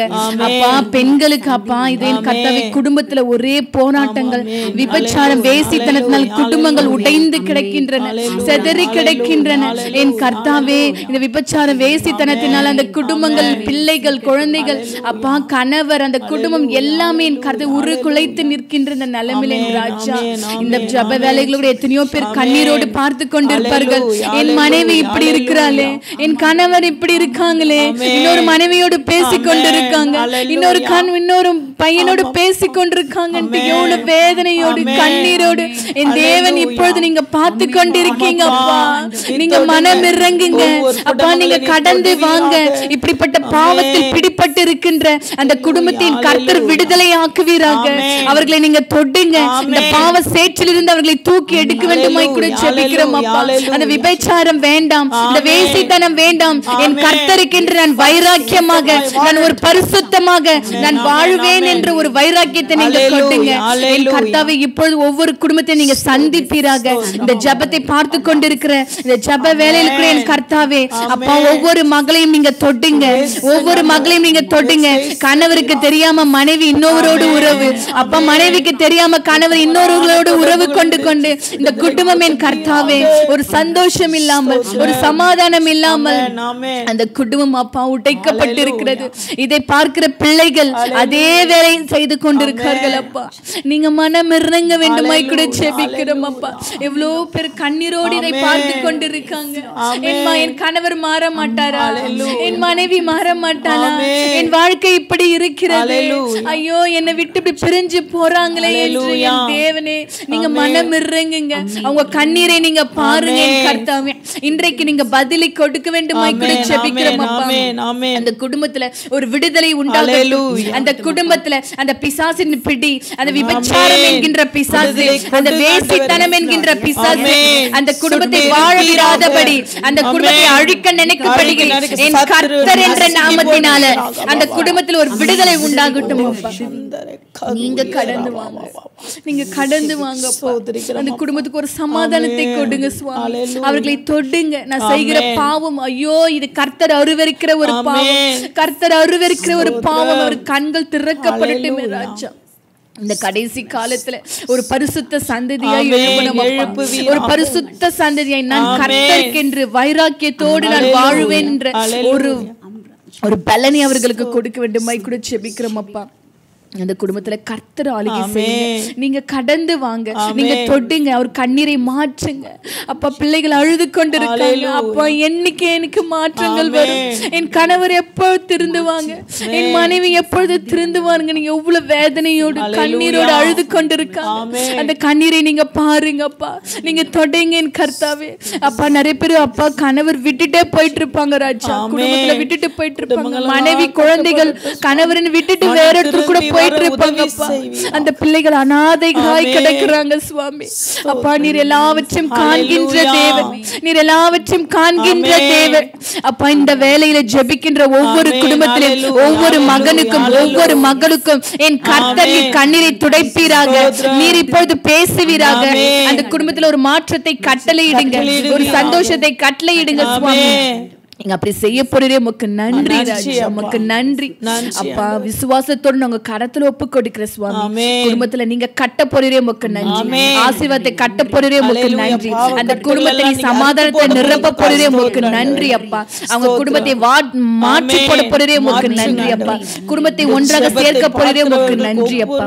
அப்பா பெண்களுக்கு அப்பா இது என் கர்த்தாவே குடும்பத்துல ஒரே போராட்டங்கள் விபச்சாரம் வேசித்தனத்தினால் குடும்பங்கள் உடைந்து கிடக்கின்றன செதறி கிடக்கின்றன என் கர்த்தாவே இந்த விபச்சாரம் வேசித்தனத்தினால் அந்த குடும்பங்கள் பிள்ளைகள் குழந்தைகள் அப்பா கணவர் அந்த குடும்பம் எல்லாமே என் கருத்து உரு நிலைத்து நிற்கின்ற இந்த நிலைமையில ராஜா இந்த ஜப வேலைகளோட எத்தனையோ பேர் கண்ணீரோடு பார்த்து கொண்டிருப்பார்கள் என் மனைவி இப்படி இருக்கிறாளே என் கணவர் இப்படி இருக்காங்களே இன்னொரு மனைவியோடு பேசி கொண்டிருக்காங்க இன்னொரு கண் இன்னொரு பையனோடு பேசி கொண்டிருக்காங்க எவ்வளவு வேதனையோடு கண்ணீரோடு என் தேவன் இப்பொழுது நீங்க பார்த்து கொண்டிருக்கீங்க அப்பா நீங்க மனம் இறங்குங்க அப்பா நீங்க கடந்து வாங்க இப்படிப்பட்ட பாவத்தில் பிடிப்பட்டு இருக்கின்ற அந்த குடும்பத்தின் கர்த்தர் விடுதலை ஆக்குவீராக அவர்களை நீங்க தொடுங்க இந்த பாவ சேற்றில் இருந்து அவர்களை தூக்கி எடுக்க வேண்டுமாய் கூட ஜெபிக்கிறோம் அப்பா அந்த விபச்சாரம் வேண்டாம் இந்த வேசித்தனம் வேண்டாம் என் கர்த்தருக்கு நான் வைராக்கியமாக நான் ஒரு பரிசுத்தமாக நான் வாழ்வேன் என்ற ஒரு வைராக்கியத்தை நீங்க தொடுங்க என் கர்த்தாவை இப்பொழுது ஒவ்வொரு குடும்பத்தையும் நீங்க சந்திப்பீராக இந்த ஜபத்தை பார்த்து கொண்டிருக்கிற இந்த ஜப வேலையில் கூட என் கர்த்தாவே அப்பா ஒவ்வொரு மகளையும் நீங்க தொடுங்க ஒவ்வொரு மகளையும் நீங்க தொடுங்க கணவருக்கு தெரியாம மனைவி இன்னொருவரோடு உறவு அப்ப அப்பா மனைவிக்கு தெரியாம கணவர் இன்னொருவர்களோடு உறவு கொண்டு கொண்டு இந்த குடும்பம் என் கர்த்தாவே ஒரு சந்தோஷம் இல்லாமல் ஒரு சமாதானம் இல்லாமல் அந்த குடும்பம் அப்பா உடைக்கப்பட்டிருக்கிறது இதை பார்க்கிற பிள்ளைகள் அதே வேலை செய்து கொண்டிருக்கிறார்கள் அப்பா நீங்க மனம் இறங்க வேண்டுமாய் கூட செபிக்கிறோம் அப்பா எவ்வளோ பேர் கண்ணீரோடு இதை பார்த்து கொண்டிருக்காங்க என் கணவர் மாற மாட்டாரா என் மனைவி மாற மாட்டாரா என் வாழ்க்கை இப்படி இருக்கிறது ஐயோ என்னை விட்டு பிரிஞ்சு போறாங்களே தேவனே நீங்க மனம் இறங்குங்க அவங்க கண்ணீரை நீங்க பாருங்க இன்றைக்கு நீங்க பதிலை கொடுக்க வேண்டும் அந்த குடும்பத்துல ஒரு விடுதலை உண்டாகு அந்த குடும்பத்துல அந்த பிசாசின் பிடி அந்த விபச்சாரம் என்கின்ற பிசாசு அந்த வேசித்தனம் என்கின்ற பிசாசு அந்த குடும்பத்தை வாழ அந்த குடும்பத்தை அழிக்க நினைக்கப்படுகிற என் கர்த்தர் என்ற நாமத்தினால அந்த குடும்பத்தில் ஒரு விடுதலை உண்டாகட்டும் நீங்க கடந்து வாங்க நீங்க கடந்து வாங்க அந்த குடும்பத்துக்கு ஒரு சமாதானத்தை கொடுங்க சுவாமி அவர்களை தொடுங்க நான் செய்கிற பாவம் ஐயோ இது கர்த்தர் அருவருக்கிற ஒரு பாவம் கர்த்தர் அருவருக்கிற ஒரு பாவம் அவர் கண்கள் திறக்கப்படட்டும் ராஜா இந்த கடைசி காலத்துல ஒரு பரிசுத்த சந்ததியாய் ஒரு பரிசுத்த சந்ததியாய் நான் கர்த்தர்க்கென்று வைராக்கியத்தோடு நான் வாழ்வேன் என்ற ஒரு ஒரு பலனை அவர்களுக்கு கொடுக்க வேண்டும் மைக்குடு செபிக்கிறோம் அப்பா அந்த குடும்பத்துல கர்த்தர் ஆளுகை செய்யுங்க நீங்க கடந்து வாங்க நீங்க தொடுங்க அவர் கண்ணீரை மாற்றுங்க அப்ப பிள்ளைகள் அழுது கொண்டிருக்காங்க அப்ப என்னைக்கு எனக்கு மாற்றங்கள் வரும் என் கணவர் எப்போ திருந்துவாங்க என் மனைவி எப்பொழுது திருந்துவாருங்க நீங்க எவ்வளவு வேதனையோடு கண்ணீரோடு அழுது கொண்டிருக்காங்க அந்த கண்ணீரை நீங்க பாருங்கப்பா நீங்க தொடங்க என் கர்த்தாவே அப்பா நிறைய பேர் அப்பா கணவர் விட்டுட்டே போயிட்டு இருப்பாங்க ராஜா குடும்பத்துல விட்டுட்டு போயிட்டு இருப்பாங்க மனைவி குழந்தைகள் கணவரின் விட்டுட்டு வேற இடத்துக்கு கூட போய் நிறைவேற்றிருப்பாங்க அந்த பிள்ளைகள் அனாதைகளாய் கிடக்குறாங்க சுவாமி அப்பா நீர் எல்லாவற்றையும் காண்கின்ற தேவன் நீர் எல்லாவற்றையும் காண்கின்ற தேவன் அப்பா இந்த வேலையில ஜெபிக்கின்ற ஒவ்வொரு குடும்பத்திலும் ஒவ்வொரு மகனுக்கும் ஒவ்வொரு மகளுக்கும் என் கர்த்தர் கண்ணீரை துடைப்பீராக நீர் இப்பொழுது பேசுவீராக அந்த குடும்பத்துல ஒரு மாற்றத்தை கட்டளையிடுங்க ஒரு சந்தோஷத்தை கட்டளையிடுங்க சுவாமி நீங்க அப்படி செய்ய போறதே உமக்கு நன்றி உமக்கு நன்றி அப்பா விசுவாசத்தோடு நாங்க கரத்துல ஒப்பு கொடுக்கிற சுவாமி குடும்பத்துல நீங்க கட்ட போறீரே உமக்கு நன்றி ஆசீர்வாதத்தை கட்ட போறீரே உமக்கு நன்றி அந்த குடும்பத்தை சமாதானத்தை நிரப்ப போறீரே உமக்கு நன்றி அப்பா அவங்க குடும்பத்தை மாற்றி போட போறதே உமக்கு நன்றி அப்பா குடும்பத்தை ஒன்றாக சேர்க்க போறீரே உமக்கு நன்றி அப்பா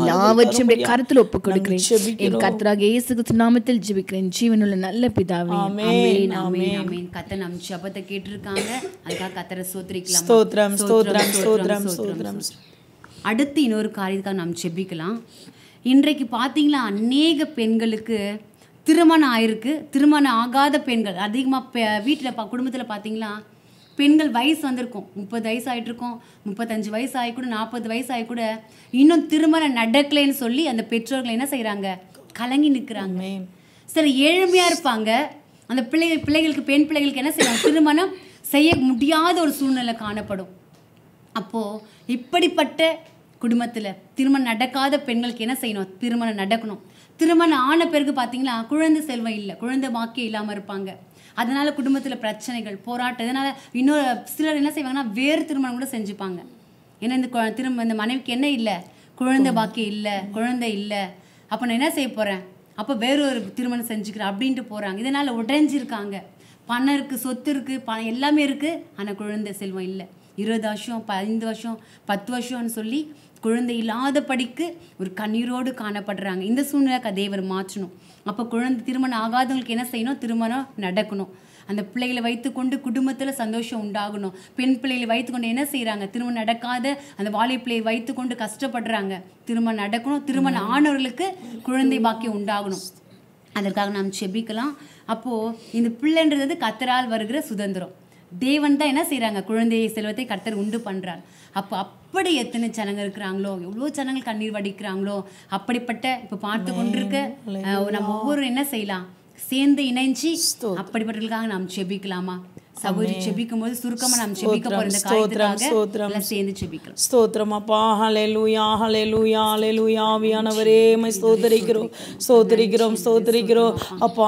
எல்லாவற்றையும் கருத்துல ஒப்பு கொடுக்கிறேன் என் கருத்தராக இயேசு நாமத்தில் ஜீவிக்கிறேன் ஜீவனுள்ள நல்ல பிதாவே ஆமென் ஆமென் ஜபத்தை கேட்டிருக்காங்க அதுக்காக கத்தரை சோத்திரிக்கலாம் ஸ்தோத்ரம் ஸ்தோத்ரம் ஸ்தோத்ரம் ஸ்தோத்ரம் அடுத்து இன்னொரு காரியத்துக்காக நாம் செபிக்கலாம் இன்றைக்கு பார்த்தீங்களா அநேக பெண்களுக்கு திருமணம் ஆயிருக்கு திருமணம் ஆகாத பெண்கள் அதிகமாக வீட்டில் பா குடும்பத்தில் பார்த்தீங்களா பெண்கள் வயசு வந்திருக்கும் முப்பது வயசு ஆகிட்டுருக்கோம் முப்பத்தஞ்சு வயசு ஆகி கூட நாற்பது வயசு ஆகி கூட இன்னும் திருமணம் நடக்கலைன்னு சொல்லி அந்த பெற்றோர்கள் என்ன செய்கிறாங்க கலங்கி நிற்கிறாங்க சரி ஏழ்மையாக இருப்பாங்க அந்த பிள்ளைகள் பிள்ளைகளுக்கு பெண் பிள்ளைகளுக்கு என்ன செய்வாங்க திருமணம் செய்ய முடியாத ஒரு சூழ்நிலை காணப்படும் அப்போது இப்படிப்பட்ட குடும்பத்தில் திருமணம் நடக்காத பெண்களுக்கு என்ன செய்யணும் திருமணம் நடக்கணும் திருமணம் ஆன பிறகு பார்த்திங்களா குழந்தை செல்வம் இல்லை குழந்தை வாக்கியம் இல்லாமல் இருப்பாங்க அதனால் குடும்பத்தில் பிரச்சனைகள் போராட்டம் இதனால் இன்னொரு சிலர் என்ன செய்வாங்கன்னா வேறு திருமணம் கூட செஞ்சுப்பாங்க ஏன்னா இந்த திரும்ப இந்த மனைவிக்கு என்ன இல்லை குழந்தை பாக்கியம் இல்லை குழந்தை இல்லை அப்போ நான் என்ன செய்ய போகிறேன் அப்போ வேறொரு திருமணம் செஞ்சுக்கிறேன் அப்படின்ட்டு போகிறாங்க இதனால் உடைஞ்சிருக்காங்க பணம் இருக்குது சொத்து இருக்குது பணம் எல்லாமே இருக்குது ஆனால் குழந்தை செல்வம் இல்லை இருபது வருஷம் பதினைந்து வருஷம் பத்து வருஷம்னு சொல்லி குழந்தை இல்லாத படிக்கு ஒரு கண்ணீரோடு காணப்படுறாங்க இந்த சூழ்நிலை தேவர் மாற்றணும் அப்போ குழந்தை திருமணம் ஆகாதவங்களுக்கு என்ன செய்யணும் திருமணம் நடக்கணும் அந்த பிள்ளைகளை வைத்துக்கொண்டு குடும்பத்தில் சந்தோஷம் உண்டாகணும் பெண் பிள்ளைகளை வைத்துக்கொண்டு என்ன செய்கிறாங்க திருமணம் நடக்காத அந்த வாலி பிள்ளையை வைத்துக்கொண்டு கஷ்டப்படுறாங்க திருமணம் நடக்கணும் திருமணம் ஆனவர்களுக்கு குழந்தை பாக்கியம் உண்டாகணும் அதற்காக நாம் செபிக்கலாம் அப்போது இந்த பிள்ளைன்றது கத்தரால் வருகிற சுதந்திரம் தேவன் தான் என்ன செய்கிறாங்க குழந்தையை செல்வத்தை கத்தர் உண்டு பண்ணுறார் அப்போ அப்படி எத்தனை ஜனங்கள் இருக்கிறாங்களோ எவ்வளோ ஜனங்கள் கண்ணீர் வடிக்கிறாங்களோ அப்படிப்பட்ட இப்போ பார்த்து கொண்டிருக்க நம்ம ஒவ்வொரு என்ன செய்யலாம் சேர்ந்து இணைஞ்சி அப்படிப்பட்டவர்களுக்காக நாம் செபிக்கலாமா செபிக்கும் போது சுருக்கமா நாம் செபிக்க சேர்ந்து அப்பா ஆவியானவரே மை அப்பா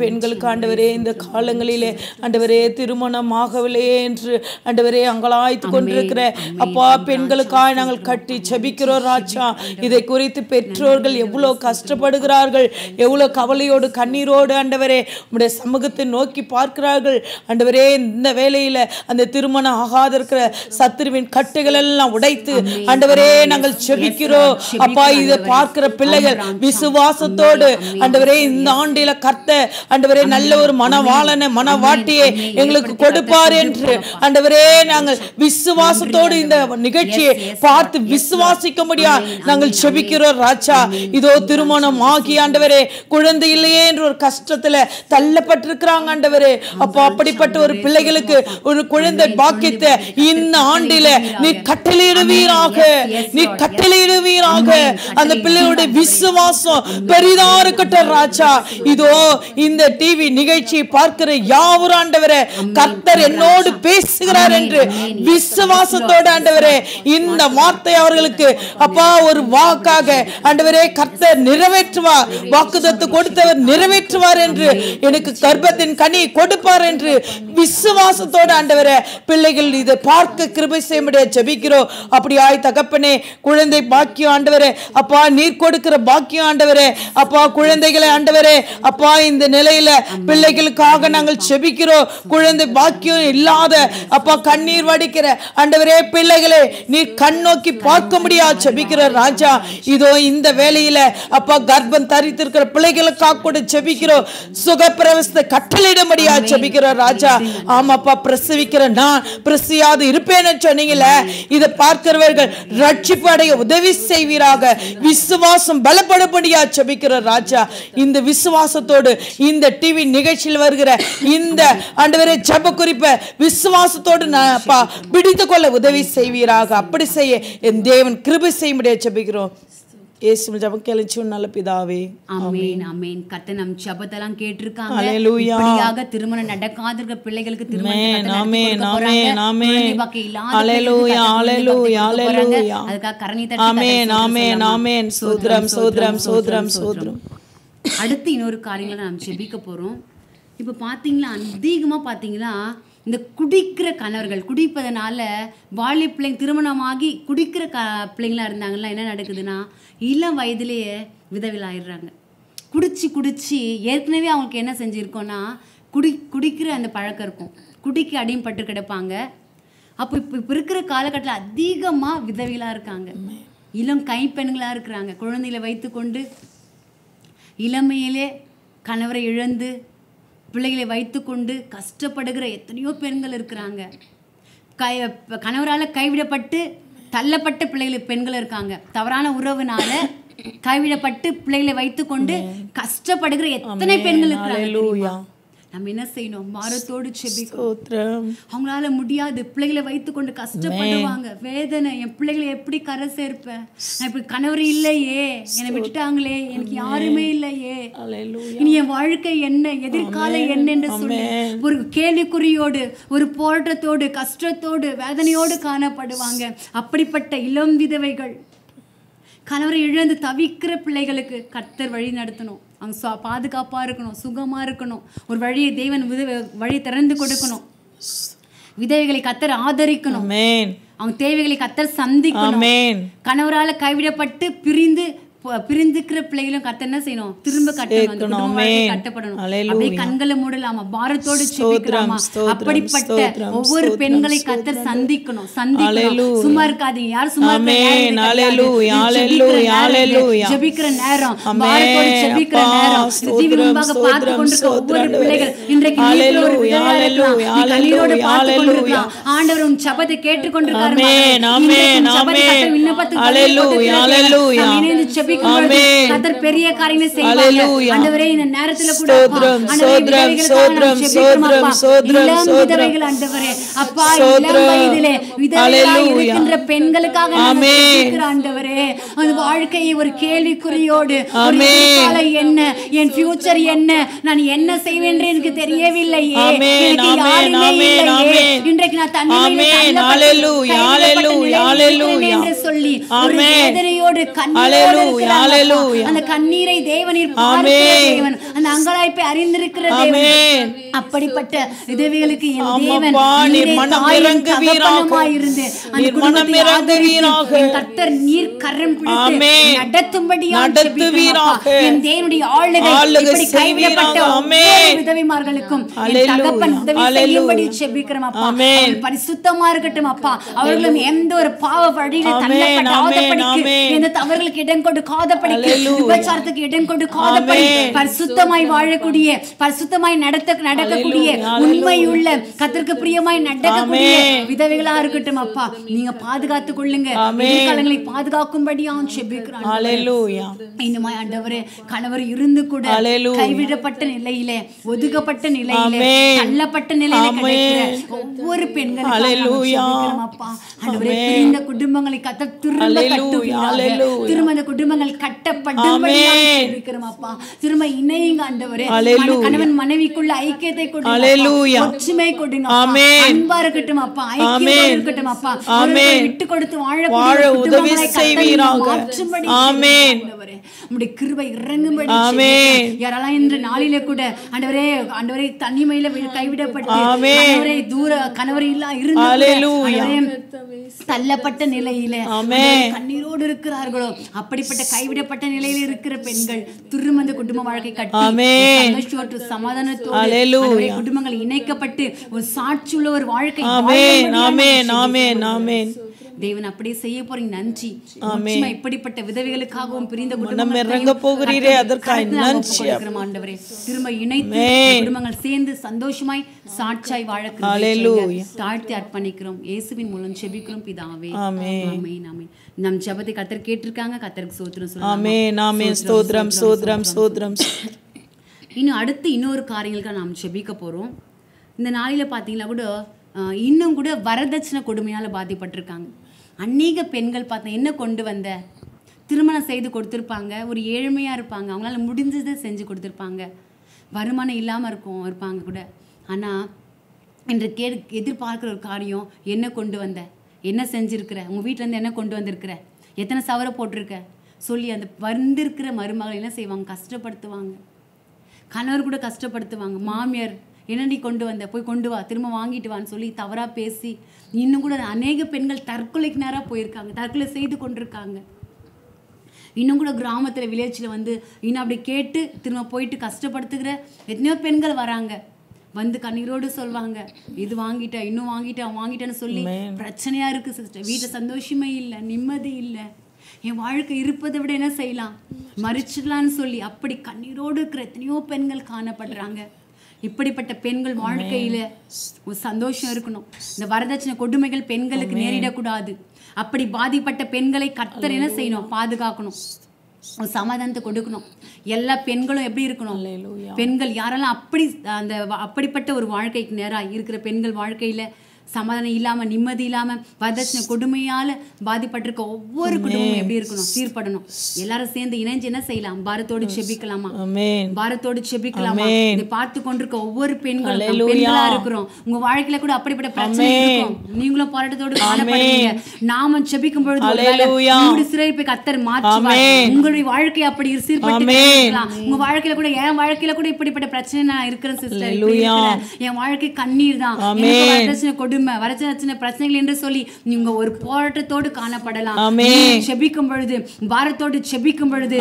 பெண்களுக்கு ஆண்டவரே இந்த காலங்களிலே ஆண்டவரே திருமணம் ஆகவில்லை என்று ஆண்டவரே அங்கலாய்த்து கொண்டிருக்கிற அப்பா பெண்களுக்காக நாங்கள் கட்டி செபிக்கிறோம் ராஜா இதை குறித்து பெற்றோர்கள் எவ்வளவு கஷ்டப்படுகிறார்கள் எவ்வளவு கவலையோடு கண்ணீரோடு ஆண்டவரே உடைய சமூகத்தை நோக்கி பார்க்கிறார்கள் ஆண்டவரே ஆண்டவரே இந்த வேலையில் அந்த திருமணம் ஆகாத இருக்கிற சத்துருவின் கட்டுகள் எல்லாம் உடைத்து ஆண்டவரே நாங்கள் செபிக்கிறோம் அப்பா இதை பார்க்கிற பிள்ளைகள் விசுவாசத்தோடு ஆண்டவரே இந்த ஆண்டில கர்த்த ஆண்டவரே நல்ல ஒரு மனவாளனை மனவாட்டியை எங்களுக்கு கொடுப்பார் என்று ஆண்டவரே நாங்கள் விசுவாசத்தோடு இந்த நிகழ்ச்சியை பார்த்து விசுவாசிக்க முடியா நாங்கள் செபிக்கிறோம் ராஜா இதோ திருமணம் ஆகி ஆண்டவரே குழந்தை இல்லையே என்று ஒரு கஷ்டத்துல தள்ளப்பட்டிருக்கிறாங்க ஆண்டவரே அப்போ அப்படிப்பட்ட ஒரு ஒரு பிள்ளைகளுக்கு ஒரு குழந்தை பாக்கித்த இந்த ஆண்டில நீ கட்டளையிடுவீராக நீ கட்டளையிடுவீராக அந்த பிள்ளையோட விசுவாசம் பெரிதா இருக்கட்டும் ராஜா இதோ இந்த டிவி நிகழ்ச்சி பார்க்கிற யாவரும் ஆண்டவரே கர்த்தர் என்னோடு பேசுகிறார் என்று விசுவாசத்தோடு ஆண்டவரே இந்த வார்த்தை அவர்களுக்கு அப்பா ஒரு வாக்காக ஆண்டவரே கர்த்தர் நிறைவேற்றுவார் வாக்குதத்து கொடுத்தவர் நிறைவேற்றுவார் என்று எனக்கு கர்ப்பத்தின் கனி கொடுப்பார் என்று விசுவாசத்தோடு ஆண்டவரே பிள்ளைகள் இதை பார்க்க கிருபை செய்ய முடியாது ஜபிக்கிறோம் அப்படி ஆய் தகப்பனே குழந்தை பாக்கியம் ஆண்டவரே அப்பா நீர் கொடுக்கிற பாக்கியம் ஆண்டவரே அப்பா குழந்தைகளை ஆண்டவரே அப்பா இந்த நிலையில பிள்ளைகளுக்காக நாங்கள் செபிக்கிறோம் குழந்தை பாக்கியம் இல்லாத அப்பா கண்ணீர் வடிக்கிற ஆண்டவரே பிள்ளைகளே நீர் நோக்கி பார்க்க முடியாது செபிக்கிற ராஜா இதோ இந்த வேலையில அப்பா கர்ப்பம் தரித்திருக்கிற பிள்ளைகளுக்காக கூட செபிக்கிறோம் சுகப்பிரவசத்தை கட்டளையிடும்படியா செபிக்கிற ராஜா ஆமாப்பா பிரசவிக்கிற நான் பிரசியாது இருப்பேன்னு சொன்னீங்களே இதை பார்க்கிறவர்கள் ரட்சிப்பு அடைய உதவி செய்வீராக விசுவாசம் பலப்படுபடியா செபிக்கிற ராஜா இந்த விசுவாசத்தோடு இந்த டிவி நிகழ்ச்சியில் வருகிற இந்த ஆண்டவரே ஜப குறிப்பை விசுவாசத்தோடு நான் பிடித்து கொள்ள உதவி செய்வீராக அப்படி செய்ய என் தேவன் கிருபி செய்ய முடியாது செபிக்கிறோம் இயேசுவில் ஜெபம் கேளுச்சு நல்ல பிதாவே ஆமென் ஆமென் கத்த நம் ஜெபத்தெல்லாம் கேட்டிருக்காங்க ஹalleluya இப்படியாக திருமணம் நடக்காத பிள்ளைகளுக்கு திருமணம் ஆமென் ஆமென் ஆமென் ஹalleluya ஹalleluya ஹalleluya அதுக்காக கரணி தட்டி ஆமென் ஆமென் ஆமென் சூத்ரம் சூத்ரம் சூத்ரம் சூத்ரம் அடுத்து இன்னொரு காரியங்களை நாம் ஜெபிக்க போறோம் இப்ப பாத்தீங்களா அதிகமா பார்த்தீங்களா இந்த குடிக்கிற கணவர்கள் குடிப்பதனால வாலி பிள்ளைங்க திருமணமாகி குடிக்கிற க பிள்ளைங்களாக இருந்தாங்கலாம் என்ன நடக்குதுன்னா இளம் வயதிலேயே விதவில் ஆயிடுறாங்க குடிச்சு குடிச்சு ஏற்கனவே அவங்களுக்கு என்ன செஞ்சுருக்கோன்னா குடி குடிக்கிற அந்த பழக்கம் இருக்கும் குடிக்கு பட்டு கிடப்பாங்க அப்போ இப்போ இப்போ இருக்கிற காலகட்டத்தில் அதிகமாக விதவிகளாக இருக்காங்க இளம் கைப்பெண்களாக இருக்கிறாங்க குழந்தைகளை வைத்துக்கொண்டு இளமையிலே கணவரை இழந்து பிள்ளைகளை வைத்துக்கொண்டு கஷ்டப்படுகிற எத்தனையோ பெண்கள் இருக்கிறாங்க கை கணவரால் கைவிடப்பட்டு தள்ளப்பட்ட பிள்ளைகள் பெண்கள் இருக்காங்க தவறான உறவுனால கைவிடப்பட்டு பிள்ளைகளை வைத்துக்கொண்டு கஷ்டப்படுகிற எத்தனை பெண்கள் இருக்கிறாங்க நம்ம என்ன செய்யணும் மரத்தோடு செபிக்கிறோம் அவங்களால முடியாது பிள்ளைகளை கொண்டு கஷ்டப்படுவாங்க வேதனை என் பிள்ளைகளை எப்படி கரை சேர்ப்பேன் நான் இப்படி கணவர் இல்லையே என்னை விட்டுட்டாங்களே எனக்கு யாருமே இல்லையே இனி என் வாழ்க்கை என்ன எதிர்காலம் என்னன்னு சொல்லு சொல்லி ஒரு கேள்விக்குறியோடு ஒரு போராட்டத்தோடு கஷ்டத்தோடு வேதனையோடு காணப்படுவாங்க அப்படிப்பட்ட இளம் விதவைகள் கணவரை இழந்து தவிக்கிற பிள்ளைகளுக்கு கர்த்தர் வழி நடத்தணும் அவங்க சா பாதுகாப்பாக இருக்கணும் சுகமாக இருக்கணும் ஒரு வழியை தேவன் வழி திறந்து கொடுக்கணும் விதவைகளை கத்தர் ஆதரிக்கணும் அவங்க தேவைகளை கத்தர் சந்திக்கணும் கணவரால் கைவிடப்பட்டு பிரிந்து பிரிஞ்சுக்கிற பிள்ளைகளும் கத்த என்ன செய்யணும் திரும்ப கட்டணும் கட்டப்படணும் அப்படியே கண்களை பாரத்தோடு அப்படிப்பட்ட ஒவ்வொரு பெண்களை கத்த சந்திக்கணும் சந்திக்கணும் சும்மா இருக்காதீங்க யார் சும்மா ஜெபிக்கிற நேரம் பாரத்தோடு நேரம் டிவி முன்பாக பார்த்து கொண்டிருக்க ஒவ்வொரு பிள்ளைகள் இன்றைக்கு ஒரு பார்த்து கொண்டிருக்கலாம் ஆண்டவர் உன் சபத்தை இணைந்து பெண்களுக்காக ஆண்டவரே அந்த வாழ்க்கையை ஒரு கேள்விக்குறியோடு என்ன என் ஃபியூச்சர் என்ன நான் என்ன செய்வேன் என்று எனக்கு தெரியவில்லையே எங்களுடைய தண்ணீரை என்று சொல்லி ஒரு வேதனையோடு கண்ணீரோடு அந்த கண்ணீரை தேவனின் பார்க்கிற நாங்களாய் போய் அப்படிப்பட்ட கர்த்தர் நீர் கரம் நடத்தும்படி என் தேவனுடைய ஆளுகை உதவிமார்களுக்கும் தகப்பன் உதவி செய்யும்படி செபிக்கிறோம் அப்பா பரிசுத்தமா இருக்கட்டும் அப்பா அவர்களும் எந்த ஒரு பாவ வழியில தள்ளப்பட்ட ஆதப்படிக்கு எந்த தவறுகளுக்கு இடம் கொண்டு காதப்படிக்கு விபச்சாரத்துக்கு இடம் கொண்டு காதப்படி பரிசுத்தமா பரிசுத்தமாய் வாழக்கூடிய பரிசுத்தமாய் நடத்த நடக்கக்கூடிய உண்மை உள்ள கத்திற்கு பிரியமாய் நடக்கக்கூடிய விதவைகளா இருக்கட்டும் அப்பா நீங்க பாதுகாத்துக் கொள்ளுங்க காலங்களை பாதுகாக்கும்படியாம் செபிக்கிறான் இன்னுமாய் கணவர் இருந்து கூட கைவிடப்பட்ட நிலையில ஒதுக்கப்பட்ட நிலையில தள்ளப்பட்ட நிலையில ஒவ்வொரு பெண்களும் அப்பா ஆண்டவரே பிரிந்த குடும்பங்களை கத்த திரும்ப கட்டுவீங்க குடும்பங்கள் கட்டப்பட்டு இருக்கிறோம் அப்பா திரும்ப இணையுங்க மனைவிக்குள்ள ஐக்கியத்தை கொடுங்க ஒற்றுமை விட்டு கொடுத்து வாழ வாழ உதவி செய்வீராக ஆமென் உம்முடைய கிருபை கைவிடப்பட்டு தூர கணவர் இல்ல தள்ளப்பட்ட நிலையில கண்ணீரோடு இருக்கிறார்களோ அப்படிப்பட்ட கைவிடப்பட்ட நிலையில இருக்கிற பெண்கள் துருமந்த குடும்ப வாழ்க்கை கட்டி சந்தோஷத்தோடு சமாதானத்தோடு குடும்பங்கள் இணைக்கப்பட்டு ஒரு சாட்சியுள்ள ஒரு வாழ்க்கை ஆமென் ஆமென் ஆமென் தேவன் அப்படியே செய்ய போறீங்க நன்றி இப்படிப்பட்ட விதவைகளுக்காகவும் பிரிந்த ஆண்டவரே திரும்ப இணைத்து குடும்பங்கள் சேர்ந்து சந்தோஷமாய் சாட்சாய் வாழ தாழ்த்தி அர்ப்பணிக்கிறோம் இயேசுவின் மூலம் செபிக்கிறோம் பிதாவே ஆமென் நம் ஜெபத்தை கத்தர் கேட்டிருக்காங்க கத்தருக்கு சோத்திரம் சொல்லுங்க ஆமென் சோத்ரம் சோத்ரம் ஸ்தோத்திரம் இன்னும் அடுத்து இன்னொரு காரியங்களுக்காக நாம் செபிக்க போகிறோம் இந்த நாளில் பார்த்தீங்கன்னா கூட இன்னும் கூட வரதட்சணை கொடுமையால் பாதிப்பட்டிருக்காங்க அநேக பெண்கள் பார்த்தா என்ன கொண்டு வந்த திருமணம் செய்து கொடுத்துருப்பாங்க ஒரு ஏழ்மையாக இருப்பாங்க அவங்களால முடிஞ்சதை செஞ்சு கொடுத்துருப்பாங்க வருமானம் இல்லாமல் இருக்கும் இருப்பாங்க கூட ஆனால் என்று கே எதிர்பார்க்குற ஒரு காரியம் என்ன கொண்டு வந்த என்ன செஞ்சுருக்கிற உங்கள் வீட்டிலேருந்து என்ன கொண்டு வந்திருக்கிற எத்தனை சவரை போட்டிருக்க சொல்லி அந்த வந்திருக்கிற மருமகளை என்ன செய்வாங்க கஷ்டப்படுத்துவாங்க கணவர் கூட கஷ்டப்படுத்துவாங்க மாமியார் என்னடி கொண்டு வந்த போய் கொண்டு வா திரும்ப வாங்கிட்டு வான்னு சொல்லி தவறாக பேசி இன்னும் கூட அநேக பெண்கள் தற்கொலைக்கு நேராக போயிருக்காங்க தற்கொலை செய்து கொண்டிருக்காங்க இன்னும் கூட கிராமத்தில் வில்லேஜில் வந்து இன்னும் அப்படி கேட்டு திரும்ப போயிட்டு கஷ்டப்படுத்துகிற எத்தனையோ பெண்கள் வராங்க வந்து கண்ணீரோடு சொல்வாங்க இது வாங்கிட்டேன் இன்னும் வாங்கிட்டேன் வாங்கிட்டேன்னு சொல்லி பிரச்சனையாக இருக்குது சிஸ்டர் வீட்டில் சந்தோஷமே இல்லை நிம்மதி இல்லை என் வாழ்க்கை இருப்பதை விட என்ன செய்யலாம் மறிச்சிடலான்னு சொல்லி அப்படி கண்ணீரோடு இருக்கிற எத்தனையோ பெண்கள் காணப்படுறாங்க இப்படிப்பட்ட பெண்கள் ஒரு சந்தோஷம் இருக்கணும் இந்த வரதட்சணை கொடுமைகள் பெண்களுக்கு நேரிடக்கூடாது அப்படி பாதிப்பட்ட பெண்களை கத்தர் என்ன செய்யணும் பாதுகாக்கணும் சமாதானத்தை கொடுக்கணும் எல்லா பெண்களும் எப்படி இருக்கணும் பெண்கள் யாரெல்லாம் அப்படி அந்த அப்படிப்பட்ட ஒரு வாழ்க்கைக்கு நேராக இருக்கிற பெண்கள் வாழ்க்கையில் சமாதானம் இல்லாமல் நிம்மதி இல்லாமல் வரதட்சணை கொடுமையால் பாதிப்பட்டிருக்க ஒவ்வொரு குடும்பமும் எப்படி இருக்கணும் சீர்படணும் எல்லாரும் சேர்ந்து இணைஞ்சு என்ன செய்யலாம் பாரத்தோடு செபிக்கலாமா பாரத்தோடு செபிக்கலாமா இதை பார்த்து கொண்டிருக்க ஒவ்வொரு பெண்களும் பெண்களா இருக்கிறோம் உங்க வாழ்க்கையில கூட அப்படிப்பட்ட பிரச்சனை இருக்கும் நீங்களும் போராட்டத்தோடு நாம செபிக்கும் பொழுது சிறைப்பை கத்தர் மாற்றுவாங்க உங்களுடைய வாழ்க்கை அப்படி சீர்படுத்தலாம் உங்க வாழ்க்கையில கூட என் வாழ்க்கையில கூட இப்படிப்பட்ட பிரச்சனை நான் இருக்கிறேன் சிஸ்டர் என் வாழ்க்கை கண்ணீர் தான் கொடுமை உரிமை வர சின்ன பிரச்சனைகள் என்று சொல்லி நீங்க ஒரு போராட்டத்தோடு காணப்படலாம் செபிக்கும் பொழுது பாரத்தோடு செபிக்கும் பொழுது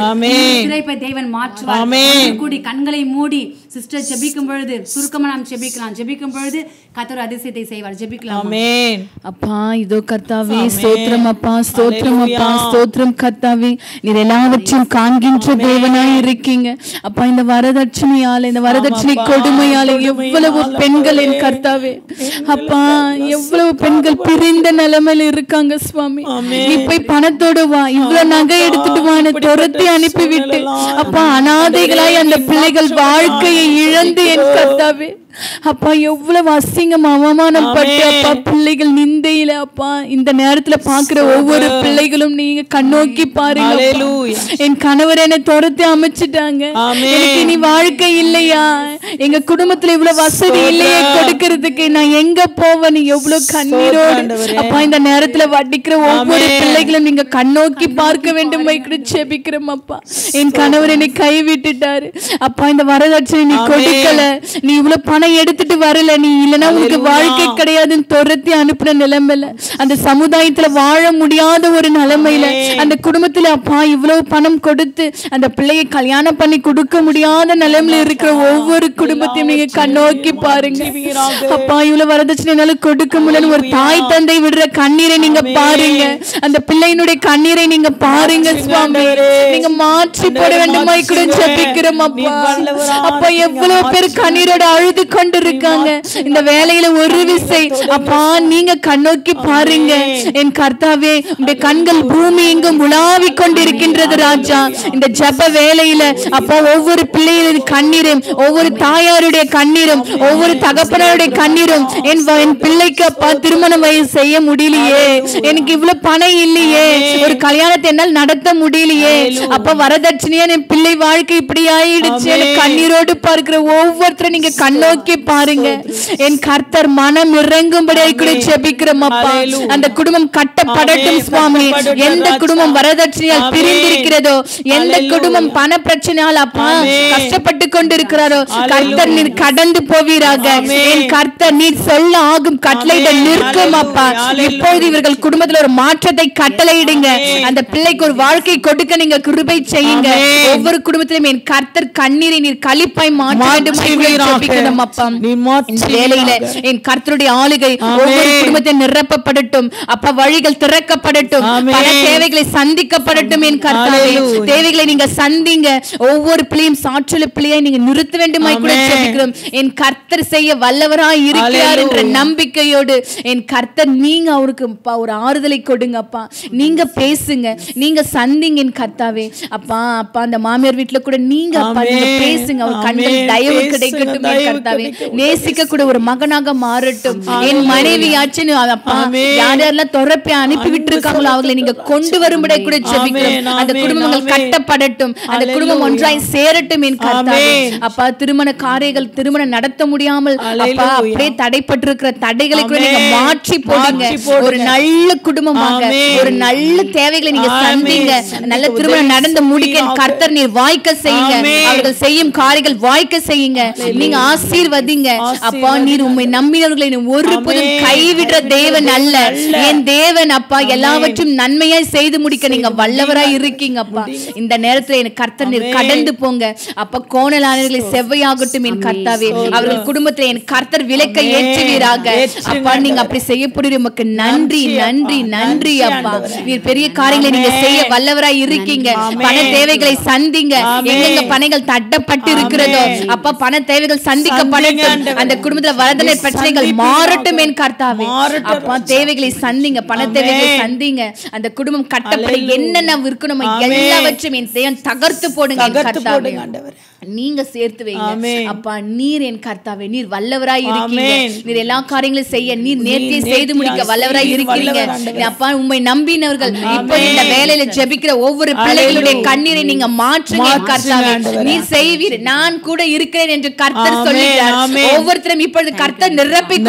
தேவன் மாற்றுவார் கூடி கண்களை மூடி சிஸ்டர் ஜெபிக்கும் பொழுது சுருக்கமா நாம் ஜெபிக்கலாம் ஜெபிக்கும் பொழுது கத்தர் அதிசயத்தை செய்வார் ஜெபிக்கலாம் ஆமென் அப்பா இதோ கர்த்தாவே ஸ்தோத்திரம் அப்பா ஸ்தோத்திரம் அப்பா ஸ்தோத்திரம் கர்த்தாவே நீர் எல்லாவற்றையும் காண்கின்ற தேவனாய் இருக்கீங்க அப்பா இந்த வரதட்சணையால இந்த வரதட்சணை கொடுமையால எவ்வளவு பெண்கள் என் கர்த்தாவே அப்பா எவ்வளவு பெண்கள் பிரிந்த நிலைமையில இருக்காங்க சுவாமி நீ பணத்தோடு வா இவ்வளவு நகை எடுத்துட்டு வான்னு துரத்தி அனுப்பிவிட்டு அப்பா அனாதைகளாய் அந்த பிள்ளைகள் வாழ்க்கையை இழந்து என் கர்த்தாவே அப்பா எவ்வளவு அசிங்கம் அவமானம் பட்டு அப்பா பிள்ளைகள் நிந்தையில அப்பா இந்த நேரத்துல பாக்குற ஒவ்வொரு பிள்ளைகளும் நீங்க கண்ணோக்கி பாருங்க என் கணவர் என்ன துரத்தி அமைச்சிட்டாங்க எனக்கு இனி வாழ்க்கை இல்லையா எங்க குடும்பத்துல இவ்வளவு வசதி இல்லையே கொடுக்கறதுக்கு நான் எங்க போவேன் எவ்வளவு கண்ணீரோடு அப்பா இந்த நேரத்துல வட்டிக்கிற ஒவ்வொரு பிள்ளைகளும் நீங்க கண்ணோக்கி பார்க்க வேண்டும் செபிக்கிறோம் அப்பா என் கணவர் என்னை கை விட்டுட்டாரு அப்பா இந்த வரதட்சணை நீ கொடுக்கல நீ இவ்வளவு பணம் எடுத்துட்டு வரல நீ இல்லனா உனக்கு வாழ்க்கை கிடையாதுன்னு துரத்தி அனுப்புற நிலைமையில அந்த சமுதாயத்துல வாழ முடியாத ஒரு நிலைமையில அந்த குடும்பத்துல அப்பா இவ்வளவு பணம் கொடுத்து அந்த பிள்ளைய கல்யாணம் பண்ணி கொடுக்க முடியாத நிலைமையில இருக்கிற ஒவ்வொரு குடும்பத்தையும் நீங்க கண்ணோக்கி பாருங்க அப்பா இவ்வளவு வரதட்சணை என்னால கொடுக்க முடியலன்னு ஒரு தாய் தந்தை விடுற கண்ணீரை நீங்க பாருங்க அந்த பிள்ளையினுடைய கண்ணீரை நீங்க பாருங்க சுவாமி நீங்க மாற்றி போட வேண்டுமா கூட அப்பா அப்பா எவ்வளவு பேர் கண்ணீரோட அழுது கொண்டிருக்காங்க இந்த வேலையில ஒரு விசை அப்பா நீங்க கண்ணோக்கி பாருங்க என் கர்த்தாவே இந்த கண்கள் பூமி எங்கும் உலாவி கொண்டிருக்கின்றது ராஜா இந்த ஜப வேலையில அப்பா ஒவ்வொரு பிள்ளையின் கண்ணீரும் ஒவ்வொரு தாயாருடைய கண்ணீரும் ஒவ்வொரு தகப்பனருடைய கண்ணீரும் என் பிள்ளைக்கு அப்பா திருமண வயது செய்ய முடியலையே எனக்கு இவ்வளவு பணம் இல்லையே ஒரு கல்யாணத்தை என்னால் நடத்த முடியலையே அப்ப வரதட்சணையா என் பிள்ளை வாழ்க்கை இப்படி ஆயிடுச்சு கண்ணீரோடு பார்க்கிற ஒவ்வொருத்தரும் நீங்க கண்ணோக்கி நோக்கி பாருங்க என் கர்த்தர் மனம் இறங்கும்படியாக கூட செபிக்கிறோம் அப்பா அந்த குடும்பம் கட்டப்படட்டும் சுவாமி எந்த குடும்பம் வரதட்சணையால் பிரிந்திருக்கிறதோ எந்த குடும்பம் பண பிரச்சனையால் அப்பா கஷ்டப்பட்டு கொண்டிருக்கிறாரோ கர்த்தர் நீர் கடந்து போவீராக என் கர்த்தர் நீர் சொல்ல ஆகும் கட்டளையிட நிற்கும் அப்பா இப்போது இவர்கள் குடும்பத்தில் ஒரு மாற்றத்தை கட்டளையிடுங்க அந்த பிள்ளைக்கு ஒரு வாழ்க்கை கொடுக்க நீங்க கிருபை செய்யுங்க ஒவ்வொரு குடும்பத்திலும் என் கர்த்தர் கண்ணீரை நீர் கழிப்பாய் மாற்ற வேண்டும் அப்பம் என் கர்த்தருடைய ஆளுகை ஒவ்வொரு குடும்பத்தை நிரப்பப்படட்டும் அப்ப வழிகள் திறக்கப்படட்டும் பல தேவைகளை சந்திக்கப்படட்டும் என் கர்த்தாவே தேவைகளை நீங்க சந்திங்க ஒவ்வொரு பிள்ளையும் சாற்றல பிள்ளையை நீங்க நிறுத்த வேண்டுமாய் கூட ஜெபிக்கிறோம் என் கர்த்தர் செய்ய வல்லவராய் இருக்கிறார் என்ற நம்பிக்கையோடு என் கர்த்தர் நீங்க அவருக்கு ஒரு ஆறுதலை கொடுங்கப்பா நீங்க பேசுங்க நீங்க சந்திங்க என் கர்த்தாவே அப்பா அப்பா அந்த மாமியார் வீட்டுல கூட நீங்க பேசுங்க அவர் கண்ணில் தயவு கிடைக்கட்டும் கர்த்தாவே ஆண்டவரே நேசிக்க கூட ஒரு மகனாக மாறட்டும் என் மனைவி ஆச்சுன்னு அப்பா யாரெல்லாம் அனுப்பி விட்டு இருக்காங்களோ அவங்களை நீங்க கொண்டு வரும்படி கூட அந்த குடும்பங்கள் கட்டப்படட்டும் அந்த குடும்பம் ஒன்றாய் சேரட்டும் என் கர்த்தாவே அப்பா திருமண காரியங்கள் திருமணம் நடத்த முடியாமல் அப்பா அப்படியே தடைப்பட்டிருக்கிற தடைகளை கூட நீங்க மாற்றி போடுங்க ஒரு நல்ல குடும்பமாக ஒரு நல்ல தேவைகளை நீங்க சந்திங்க நல்ல திருமணம் நடந்து முடிக்க கர்த்தர் நீர் வாய்க்க செய்யுங்க அவர்கள் செய்யும் காரியங்கள் வாய்க்க செய்யுங்க நீங்க ஆசீர்வாத வதிங்க அப்பா நீர் உம்மை நம்பினவர்களை ஒரு போதும் கைவிடுற தேவன் அல்ல என் தேவன் அப்பா எல்லாவற்றும் நன்மையாய் செய்து முடிக்க நீங்க வல்லவரா இருக்கீங்க அப்பா இந்த நேரத்துல என் கர்த்தர் நீர் கடந்து போங்க அப்ப கோணலானவர்களை செவ்வையாகட்டும் என் கர்த்தாவே அவர்கள் குடும்பத்துல என் கர்த்தர் விளக்க ஏற்றுவீராக அப்பா நீங்க அப்படி செய்ய புரிய உமக்கு நன்றி நன்றி நன்றி அப்பா நீர் பெரிய காரியங்களை நீங்க செய்ய வல்லவரா இருக்கீங்க பண தேவைகளை சந்திங்க எங்கெங்க பணைகள் தட்டப்பட்டு இருக்கிறதோ அப்பா பண தேவைகள் சந்திக்கப்பட்ட மாறட்டும் அந்த குடும்பத்துல வரதலை பிரச்சனைகள் மாறட்டும் என் கர்த்தாவே அப்பா தேவைகளை சந்திங்க பண தேவைகளை சந்திங்க அந்த குடும்பம் கட்டப்பட என்னென்ன இருக்கணுமோ எல்லாவற்றையும் என் தேவன் தகர்த்து போடுங்க என் கர்த்தாவே நீங்க சேர்த்து வைங்க அப்பா நீர் என் கர்த்தாவே நீர் வல்லவராய் இருக்கீங்க நீர் எல்லா காரியங்களும் செய்ய நீர் நேர்த்தியை செய்து முடிக்க வல்லவராய் இருக்கிறீங்க அப்பா உண்மை நம்பினவர்கள் இப்போ இந்த வேலையில ஜெபிக்கிற ஒவ்வொரு பிள்ளைகளுடைய கண்ணீரை நீங்க மாற்றுங்க கர்த்தாவே நீர் செய்வீர் நான் கூட இருக்கிறேன் என்று கர்த்தர் சொல்லி ஒவ்வொருத்தரும் இப்பொழுது கர்த்தர்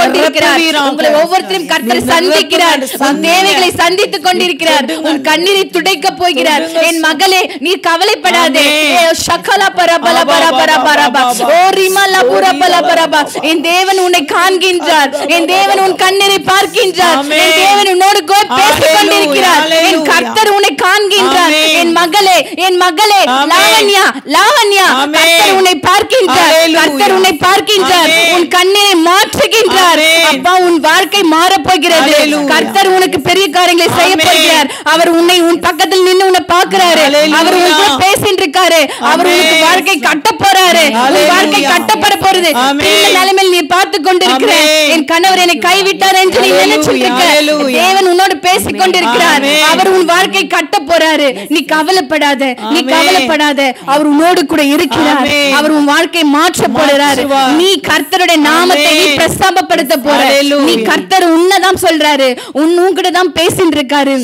கொண்டிருக்கிறார் உங்களை ஒவ்வொருத்தரும் கர்த்தர் சந்திக்கிறார் உன் தேவைகளை சந்தித்துக் கொண்டிருக்கிறார் உன் கண்ணீரை துடைக்க போகிறார் என் மகளே நீ கவலைப்படாதே தேவன் உன்னை காண்கின்றார் என் தேவன் உன் கண்ணீரை பார்க்கின்றார் என் தேவன் உன்னோடு பேசிக் கொண்டிருக்கிறார் என் கர்த்தர் உன்னை காண்கின்றார் என் மகளே என் மகளே லாவண்யா லாவண்யா கர்த்தர் உன்னை பார்க்கின்றார் கர்த்தர் உன்னை பார்க்க பார்க்கின்றார் உன் கண்ணீரை மாற்றுகின்றார் அப்பா உன் வாழ்க்கை மாறப்போகிறது கர்த்தர் உனக்கு பெரிய காரியங்களை செய்ய போகிறார் அவர் உன்னை உன் பக்கத்தில் நின்று உன்னை பாக்குறாரு அவர் உனக்கு பேசின்றிருக்காரு அவர் உனக்கு வாழ்க்கை கட்ட போறாரு உன் வாழ்க்கை கட்டப்பட போறது நிலைமையில் நீ பார்த்து கொண்டிருக்கிற என் கணவர் என்னை கைவிட்டார் என்று நீ நினைச்சிருக்க தேவன் உன்னோடு பேசிக் கொண்டிருக்கிறார் அவர் உன் வாழ்க்கை கட்ட போறாரு நீ கவலைப்படாத நீ கவலைப்படாத அவர் உன்னோடு கூட இருக்கிறார் அவர் உன் வாழ்க்கை மாற்ற போடுறாரு நீ கர்த்தருடைய நாமத்தை நீ பிரஸ்தாபப்படுத்த போற நீ கர்த்தர் உன்னதான் சொல்றாரு உன் உங்ககிட்ட தான் பேசிட்டு இருக்காரு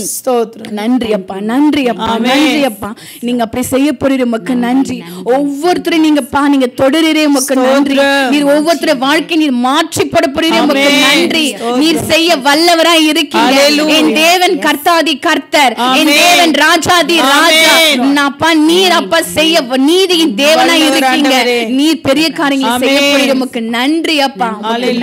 நன்றி அப்பா நன்றி அப்பா நன்றி அப்பா நீங்க அப்படி செய்ய போறீர் உமக்கு நன்றி ஒவ்வொருத்தரும் நீங்க பா நீங்க தொடரே உமக்கு நன்றி நீர் ஒவ்வொருத்தர வாழ்க்கை நீர் மாற்றி போட போறீரே உமக்கு நன்றி நீர் செய்ய வல்லவரா இருக்கீங்க என் தேவன் கர்த்தாதி கர்த்தர் என் தேவன் ராஜாதி ராஜா நான் அப்பா நீர் அப்பா செய்ய நீதியின் தேவனா இருக்கீங்க நீர் பெரிய காரியங்களை செய்ய உமக்கு நன்றி அப்பா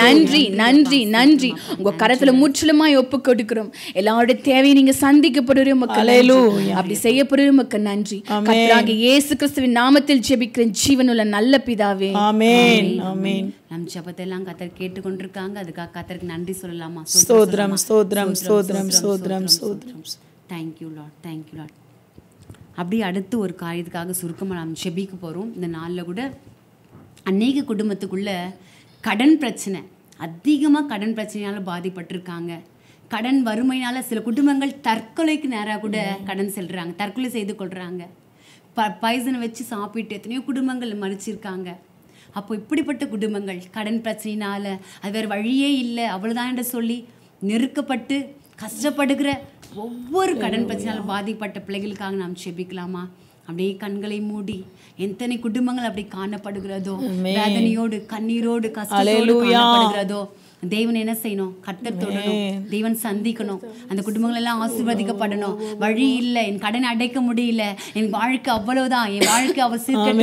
நன்றி நன்றி நன்றி உங்க கரத்துல முற்றிலுமாய் ஒப்பு கொடுக்கிறோம் எல்லாருடைய தேவையை நீங்க சந்திக்கப்படுற போறது உமக்கு அப்படி செய்ய உமக்கு நன்றி கர்த்தராக இயேசு கிறிஸ்துவின் நாமத்தில் ஜெபிக்கிறேன் ஜீவனுள்ள நல்ல பிதாவே ஆமென் ஆமென் நம் ஜபத்தெல்லாம் கத்தர் கேட்டுக்கொண்டிருக்காங்க அதுக்காக கத்தருக்கு நன்றி சொல்லலாமா சோத்ரம் சோத்ரம் சோத்ரம் thank you thank you lot thank you lot அப்படியே அடுத்து ஒரு காரியத்துக்காக சுருக்கமாக நாம் செபிக்க போகிறோம் இந்த நாளில் கூட அநேக குடும்பத்துக்குள்ளே கடன் பிரச்சனை அதிகமாக கடன் பிரச்சனையால் பாதிப்பட்டிருக்காங்க கடன் வறுமையினால் சில குடும்பங்கள் தற்கொலைக்கு நேராக கூட கடன் செல்கிறாங்க தற்கொலை செய்து கொள்கிறாங்க ப பாய்சனை வச்சு சாப்பிட்டு எத்தனையோ குடும்பங்கள் மறிச்சிருக்காங்க அப்போ இப்படிப்பட்ட குடும்பங்கள் கடன் பிரச்சனையினால் அது வேறு வழியே இல்லை அவ்வளோதான் என்று சொல்லி நெருக்கப்பட்டு கஷ்டப்படுகிற ஒவ்வொரு கடன் பிரச்சனையால் பாதிப்பட்ட பிள்ளைகளுக்காக நாம் செபிக்கலாமா அப்படியே கண்களை மூடி எத்தனை குடும்பங்கள் அப்படி காணப்படுகிறதோ வேதனையோடு கண்ணீரோடு கஷ்டத்தோடு காணப்படுகிறதோ தேவன் என்ன செய்யணும் கட்ட தொடணும் தேவன் சந்திக்கணும் அந்த குடும்பங்கள் எல்லாம் ஆசீர்வதிக்கப்படணும் வழி இல்லை என் கடன் அடைக்க முடியல என் வாழ்க்கை அவ்வளவுதான் என் வாழ்க்கை அவசியம்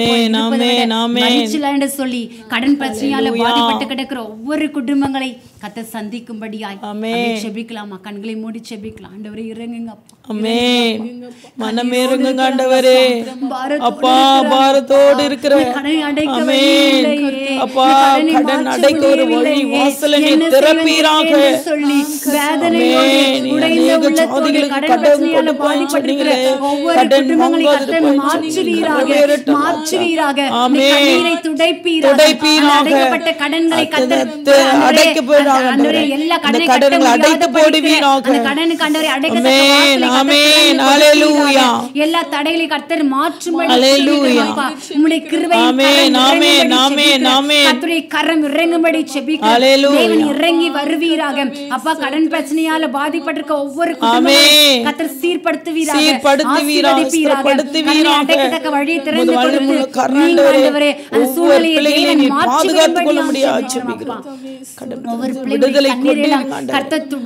என்று சொல்லி கடன் பிரச்சனையால பாதிப்பட்டு கிடக்கிற ஒவ்வொரு குடும்பங்களை கத்த சந்திக்கும்படியாய் செபிக்கலாமா கண்களை மூடி செபிக்கலாம் ஆண்டவரே இறங்குங்க அம்மே மனம் இறங்குங்க ஆண்டவரே அப்பா பாரத்தோடு இருக்கிற அமே அப்பா கடன் அடைக்க ஒரு வழி நீ திறப்பீராக அடைக்கப்பட்ட கடன்களை அடைக்கப்பட்ட இறங்கும்படி இறங்கி வருவீராக அப்பா கடன் பிரச்சனையால பாதிப்பட்டிருக்க ஒவ்வொரு கர்த்தர் சீர்படுத்துவீராக வழியை திறந்து கொடுத்து ஒவ்வொரு விடுதலை கர்த்த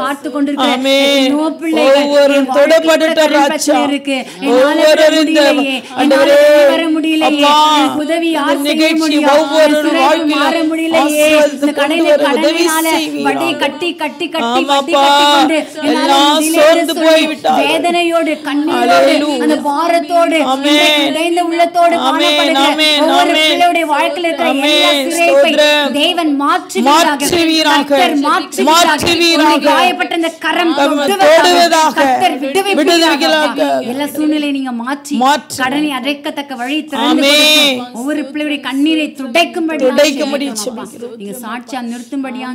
பார்த்து கொண்டிருக்கிற ஒவ்வொரு தொடப்பட்ட ராஜா ஒவ்வொரு இந்த ஆண்டவரே வர முடியலையே உதவி ஆசை முடியும் கட்டி கட்டி கட்டி எல்லாம் வேதனையோடு கண்ணீரோடு அந்த பாரத்தோடு நிறைந்த உள்ளத்தோடு காணப்படுகிற ஒவ்வொரு எங்களுடைய வாழ்க்கையில் இருக்கிற எல்லா சிறைப்பை தேவன் காயப்பட்ட அந்த கரம் தொடுவதாக எல்லா நீங்க மாற்றி கடனை அடைக்கத்தக்க வழி திறந்து ஒவ்வொரு பிள்ளையுடைய கண்ணீரை துடைக்கும்படி துடைக்கும்படி நீங்க சாட்சியா நிறுத்தும்படியா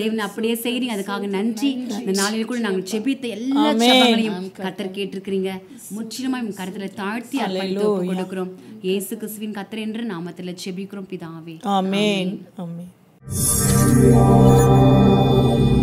தேவன் அப்படியே செய்றீங்க அதுக்காக நன்றி இந்த நாளில் கூட நாங்கள் செபித்த எல்லா சபங்களையும் கத்தர் கேட்டிருக்கிறீங்க முற்றிலுமா கருத்துல தாழ்த்தி அர்ப்பணித்து கொடுக்கிறோம் இயேசு கிறிஸ்துவின் கத்தர் என்ற நாமத்தில் செபிக்கிறோம் பிதாவே ஆமேன் ஆமேன்